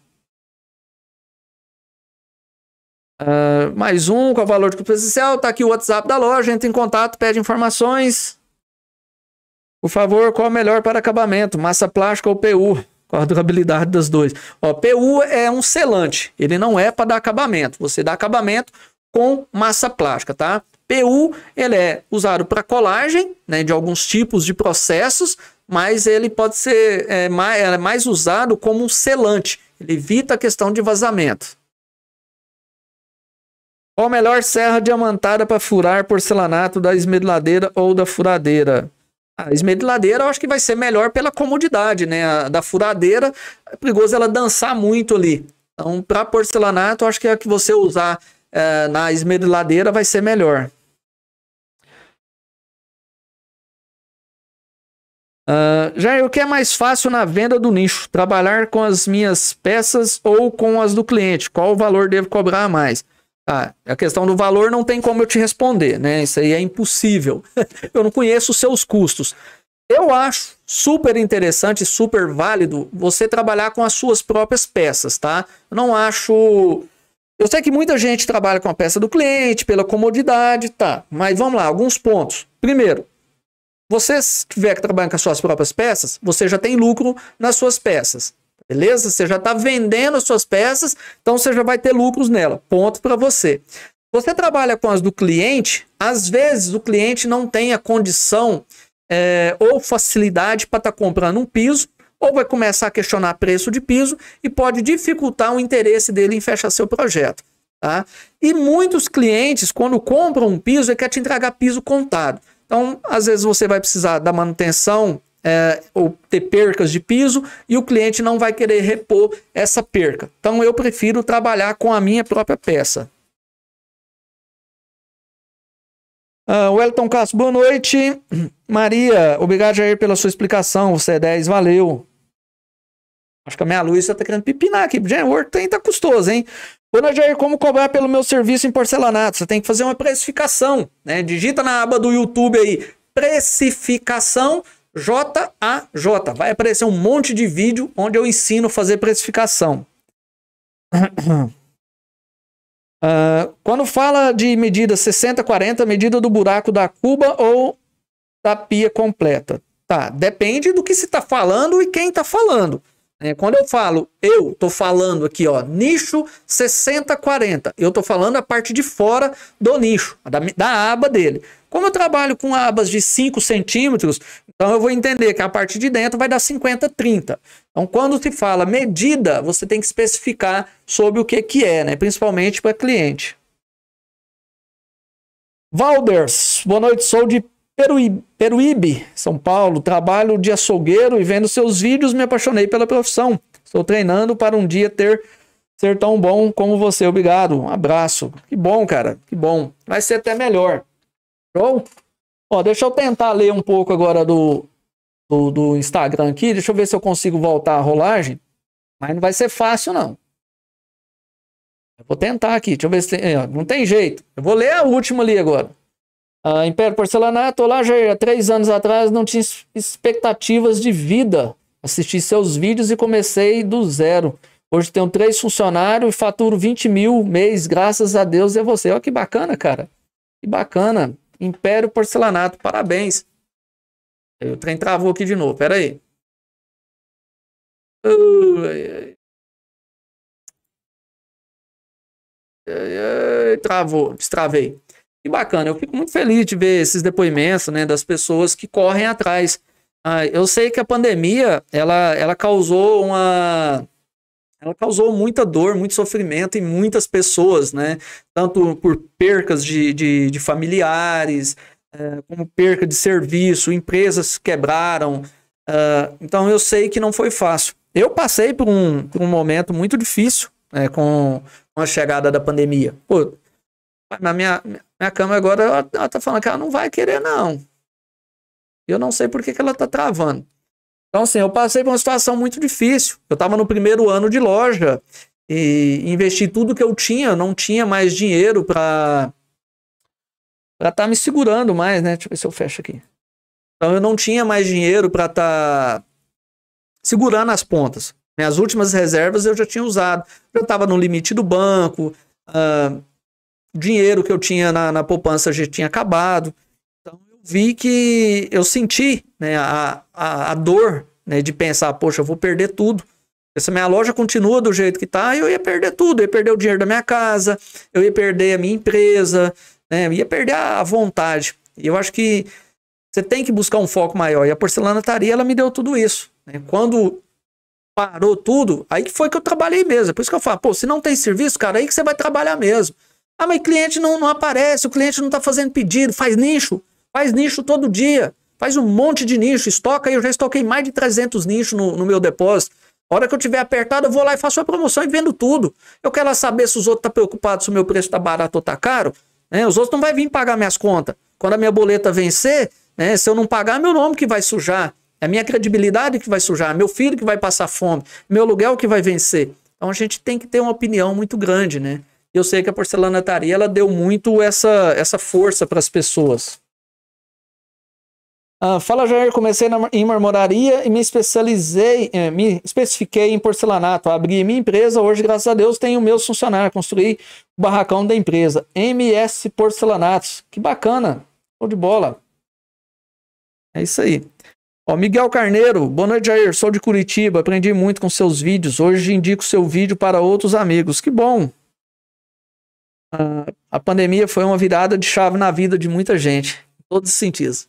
Speaker 1: Uh, mais um, qual o valor de presencial? Tá aqui o WhatsApp da loja, entra em contato, pede informações.
Speaker 2: Por favor, qual é o melhor para acabamento? Massa plástica ou PU? Qual a durabilidade das duas? Ó, PU é um selante, ele não é para dar acabamento. Você dá acabamento com massa plástica, tá? PU ele é usado para colagem né, de alguns tipos de processos, mas ele pode ser é, mais, é mais usado como um selante. Ele evita a questão de vazamento. Qual a melhor serra diamantada para furar porcelanato da esmeriladeira ou da furadeira? A esmeriladeira eu acho que vai ser melhor pela comodidade, né? A da furadeira é perigoso ela dançar muito ali. Então, para porcelanato, eu acho que a que você usar é, na
Speaker 1: esmeriladeira vai ser melhor. Uh, já o que é mais fácil na venda do nicho? Trabalhar com as
Speaker 2: minhas peças ou com as do cliente? Qual o valor devo cobrar a mais? Ah, a questão do valor não tem como eu te responder, né? Isso aí é impossível. eu não conheço os seus custos. Eu acho super interessante, super válido você trabalhar com as suas próprias peças, tá? Eu não acho. Eu sei que muita gente trabalha com a peça do cliente pela comodidade, tá? Mas vamos lá, alguns pontos. Primeiro, você tiver que trabalhar com as suas próprias peças, você já tem lucro nas suas peças. Beleza? Você já está vendendo as suas peças, então você já vai ter lucros nela. Ponto para você. Você trabalha com as do cliente, às vezes o cliente não tem a condição é, ou facilidade para estar tá comprando um piso, ou vai começar a questionar preço de piso e pode dificultar o interesse dele em fechar seu projeto. Tá? E muitos clientes, quando compram um piso, ele é quer te entregar piso contado. Então, às vezes você vai precisar da manutenção é, ou ter percas de piso e o cliente não vai querer repor
Speaker 1: essa perca. Então eu prefiro trabalhar com a minha própria peça. Uh, Wellington Castro, boa noite. Maria, obrigado, Jair, pela sua explicação. Você é 10, valeu. Acho que a minha luz está
Speaker 2: querendo pipinar aqui. Jair, o work tem tá custoso, hein? Dona Jair, como cobrar pelo meu serviço em porcelanato? Você tem que fazer uma precificação, né? Digita na aba do YouTube aí, precificação. JAJ. Vai aparecer um monte de vídeo onde eu ensino a fazer precificação. Uh, quando fala de medida 60-40, medida do buraco da cuba ou da pia completa. Tá, depende do que se está falando e quem está falando. É, quando eu falo, eu estou falando aqui, ó, nicho 6040. Eu estou falando a parte de fora do nicho, da, da aba dele. Como eu trabalho com abas de 5 centímetros, então eu vou entender que a parte de dentro vai dar 50, 30. Então, quando se fala medida, você tem que especificar sobre o que, que é, né? principalmente para cliente. Valders, boa noite, sou de Peruíbe, Peruíbe, São Paulo, trabalho de açougueiro e vendo seus vídeos me apaixonei pela profissão. Estou treinando para um dia ter ser tão bom como você. Obrigado. Um abraço. Que bom, cara. Que bom. Vai ser até melhor. Show? Ó, deixa eu tentar ler um pouco agora do, do, do Instagram aqui. Deixa eu ver se eu consigo voltar a rolagem. Mas não vai ser fácil, não. Eu vou tentar aqui. Deixa eu ver se tem. Eh, não tem jeito. Eu vou ler a última ali agora. A ah, Império Porcelanato, olá Jair, há três anos atrás não tinha expectativas de vida. Assisti seus vídeos e comecei do zero. Hoje tenho três funcionários e faturo 20 mil mês, graças a Deus e a você. Olha que bacana, cara. Que bacana. Império Porcelanato, parabéns.
Speaker 1: O trem travou aqui de novo, pera aí. ai, ai. Ai, travou, destravei. E bacana, eu fico muito feliz de ver esses depoimentos né, das pessoas que correm
Speaker 2: atrás. Ah, eu sei que a pandemia ela, ela causou uma ela causou muita dor, muito sofrimento em muitas pessoas, né? Tanto por percas de, de, de familiares, é, como perca de serviço, empresas quebraram. Ah, então eu sei que não foi fácil. Eu passei por um, por um momento muito difícil né, com, com a chegada da pandemia. Pô, na minha, minha cama agora, ela, ela tá falando que ela não vai querer, não. Eu não sei por que, que ela tá travando. Então, assim, eu passei por uma situação muito difícil. Eu estava no primeiro ano de loja e investi tudo que eu tinha, não tinha mais dinheiro para para estar tá me segurando mais, né? Deixa eu ver se eu fecho aqui. Então, eu não tinha mais dinheiro para estar tá segurando as pontas. Minhas últimas reservas eu já tinha usado. Eu estava no limite do banco. Uh, dinheiro que eu tinha na, na poupança já tinha acabado. Então eu vi que eu senti né, a, a, a dor né, de pensar, poxa, eu vou perder tudo. Se minha loja continua do jeito que está, eu ia perder tudo. Eu ia perder o dinheiro da minha casa, eu ia perder a minha empresa, né? eu ia perder a vontade. E eu acho que você tem que buscar um foco maior. E a porcelana taria ela me deu tudo isso. Né? Quando parou tudo, aí que foi que eu trabalhei mesmo. É por isso que eu falo, pô, se não tem serviço, cara, aí que você vai trabalhar mesmo. Ah, mas cliente não, não aparece, o cliente não está fazendo pedido, faz nicho, faz nicho todo dia, faz um monte de nicho, estoca aí, eu já estoquei mais de 300 nichos no, no meu depósito. A hora que eu tiver apertado, eu vou lá e faço a promoção e vendo tudo. Eu quero saber se os outros estão tá preocupados se o meu preço está barato ou está caro. Né? Os outros não vão vir pagar minhas contas. Quando a minha boleta vencer, né? se eu não pagar, é meu nome que vai sujar. É a minha credibilidade que vai sujar. É meu filho que vai passar fome. Meu aluguel que vai vencer. Então a gente tem que ter uma opinião muito grande, né? Eu sei que a porcelanataria ela deu muito essa, essa força para as pessoas. Ah, fala Jair, comecei na, em marmoraria e me especializei, eh, me especifiquei em porcelanato. Abri minha empresa, hoje, graças a Deus, tenho meus funcionários. Construí o barracão da empresa, MS Porcelanatos. Que bacana, show de bola. É isso aí. Ó, Miguel Carneiro, boa noite, Jair. Sou de Curitiba, aprendi muito com seus vídeos. Hoje indico seu vídeo para outros amigos. Que bom a pandemia foi uma virada de chave na vida de muita gente, em todos os sentidos.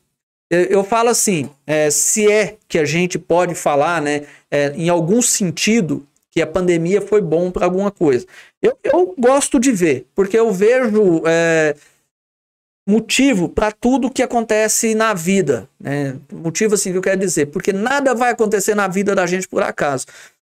Speaker 2: Eu, eu falo assim, é, se é que a gente pode falar, né, é, em algum sentido, que a pandemia foi bom para alguma coisa. Eu, eu, gosto de ver, porque eu vejo é, motivo para tudo que acontece na vida. Né? Motivo assim que eu quero dizer, porque nada vai acontecer na vida da gente por acaso.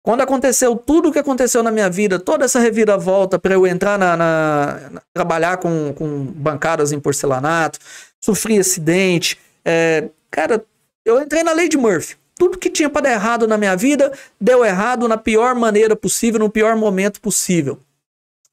Speaker 2: Quando aconteceu tudo o que aconteceu na minha vida, toda essa reviravolta para eu entrar na, na, na trabalhar com, com, bancadas em porcelanato, sofri acidente, é, cara, eu entrei na lei de Murphy. Tudo que tinha para dar errado na minha vida deu errado na pior maneira possível, no pior momento possível.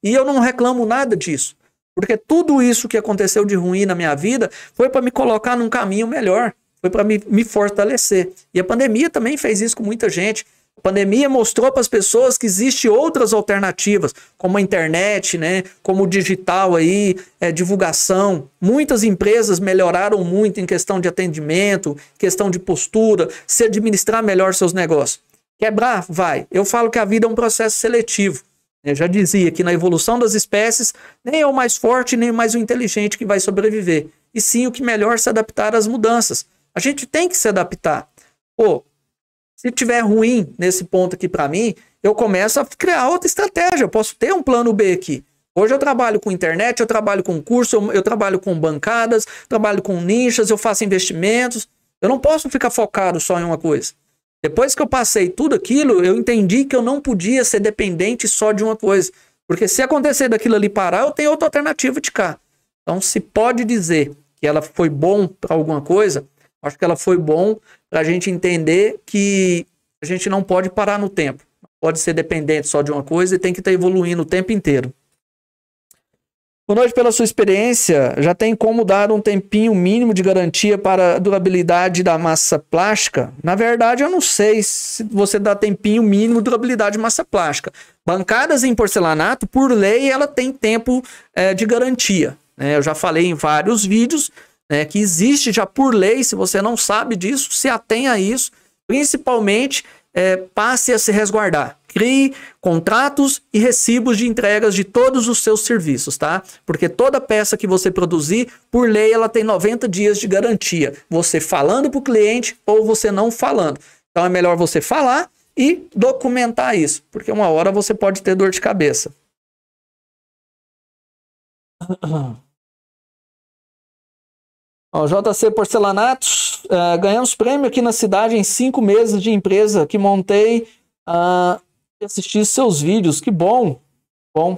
Speaker 2: E eu não reclamo nada disso, porque tudo isso que aconteceu de ruim na minha vida foi para me colocar num caminho melhor, foi para me, me fortalecer. E a pandemia também fez isso com muita gente. A pandemia mostrou para as pessoas que existem outras alternativas, como a internet, né? como o digital aí, é, divulgação. Muitas empresas melhoraram muito em questão de atendimento, questão de postura, se administrar melhor seus negócios. Quebrar? Vai. Eu falo que a vida é um processo seletivo. Eu já dizia que na evolução das espécies, nem é o mais forte, nem é o inteligente que vai sobreviver, e sim o que melhor se adaptar às mudanças. A gente tem que se adaptar. Pô, se tiver ruim nesse ponto aqui para mim, eu começo a criar outra estratégia. Eu posso ter um plano B aqui. Hoje eu trabalho com internet, eu trabalho com curso, eu, eu trabalho com bancadas, trabalho com nichas, eu faço investimentos. Eu não posso ficar focado só em uma coisa. Depois que eu passei tudo aquilo, eu entendi que eu não podia ser dependente só de uma coisa. Porque se acontecer daquilo ali parar, eu tenho outra alternativa de cá. Então, se pode dizer que ela foi bom para alguma coisa, acho que ela foi bom para a gente entender que a gente não pode parar no tempo. Pode ser dependente só de uma coisa e tem que estar tá evoluindo o tempo inteiro. Boa noite pela sua experiência. Já tem como dar um tempinho mínimo de garantia para a durabilidade da massa plástica? Na verdade, eu não sei se você dá tempinho mínimo de durabilidade de massa plástica. Bancadas em porcelanato, por lei, ela tem tempo é, de garantia. Né? Eu já falei em vários vídeos né, que existe já por lei, se você não sabe disso, se atenha a isso, principalmente é, passe a se resguardar. Crie contratos e recibos de entregas de todos os seus serviços, tá? Porque toda peça que você produzir, por lei, ela tem 90 dias de garantia. Você falando para o cliente ou você não falando. Então é melhor você falar e documentar isso, porque uma hora
Speaker 1: você pode ter dor de cabeça. JC Porcelanatos, uh, ganhamos prêmio
Speaker 2: aqui na cidade em cinco meses de empresa que montei uh, e assisti seus vídeos. Que bom! Bom.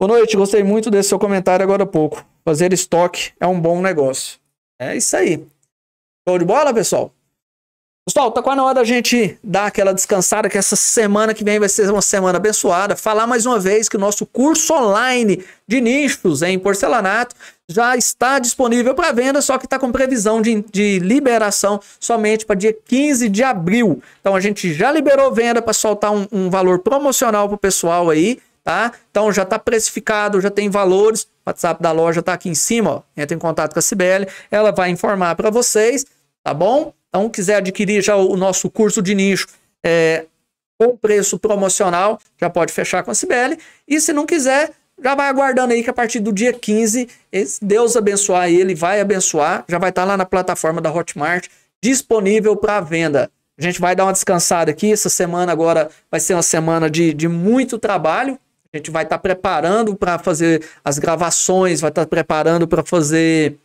Speaker 2: Boa noite, gostei muito desse seu comentário agora há pouco. Fazer estoque é um bom negócio. É isso aí. Show de bola, pessoal? Pessoal, tá quase na hora da gente dar aquela descansada, que essa semana que vem vai ser uma semana abençoada. Falar mais uma vez que o nosso curso online de nichos em porcelanato já está disponível para venda, só que está com previsão de, de liberação somente para dia 15 de abril. Então a gente já liberou venda para soltar um, um valor promocional para o pessoal aí, tá? Então já está precificado, já tem valores. O WhatsApp da loja está aqui em cima, ó. Entra em contato com a Cibele, ela vai informar para vocês, tá bom? Então quiser adquirir já o nosso curso de nicho, é, com preço promocional, já pode fechar com a Cibele. E se não quiser, já vai aguardando aí que a partir do dia 15, Deus abençoar ele, vai abençoar, já vai estar tá lá na plataforma da Hotmart disponível para venda. A gente vai dar uma descansada aqui, essa semana agora vai ser uma semana de, de muito trabalho, a gente vai estar tá preparando para fazer as gravações, vai estar tá preparando para fazer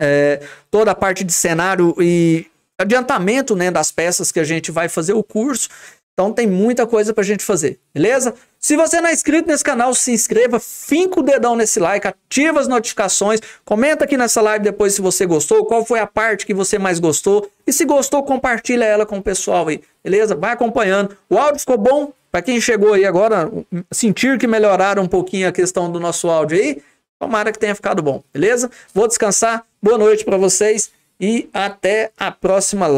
Speaker 2: é, toda a parte de cenário e adiantamento né, das peças que a gente vai fazer o curso. Então tem muita coisa para a gente fazer, beleza? Se você não é inscrito nesse canal, se inscreva, finca o dedão nesse like, ativa as notificações, comenta aqui nessa live depois se você gostou, qual foi a parte que você mais gostou. E se gostou, compartilha ela com o pessoal aí, beleza? Vai acompanhando. O áudio ficou bom? Para quem chegou aí agora, sentir que melhoraram um pouquinho a questão do nosso áudio
Speaker 1: aí, tomara que tenha ficado bom, beleza? Vou descansar, boa noite para vocês e até a próxima live.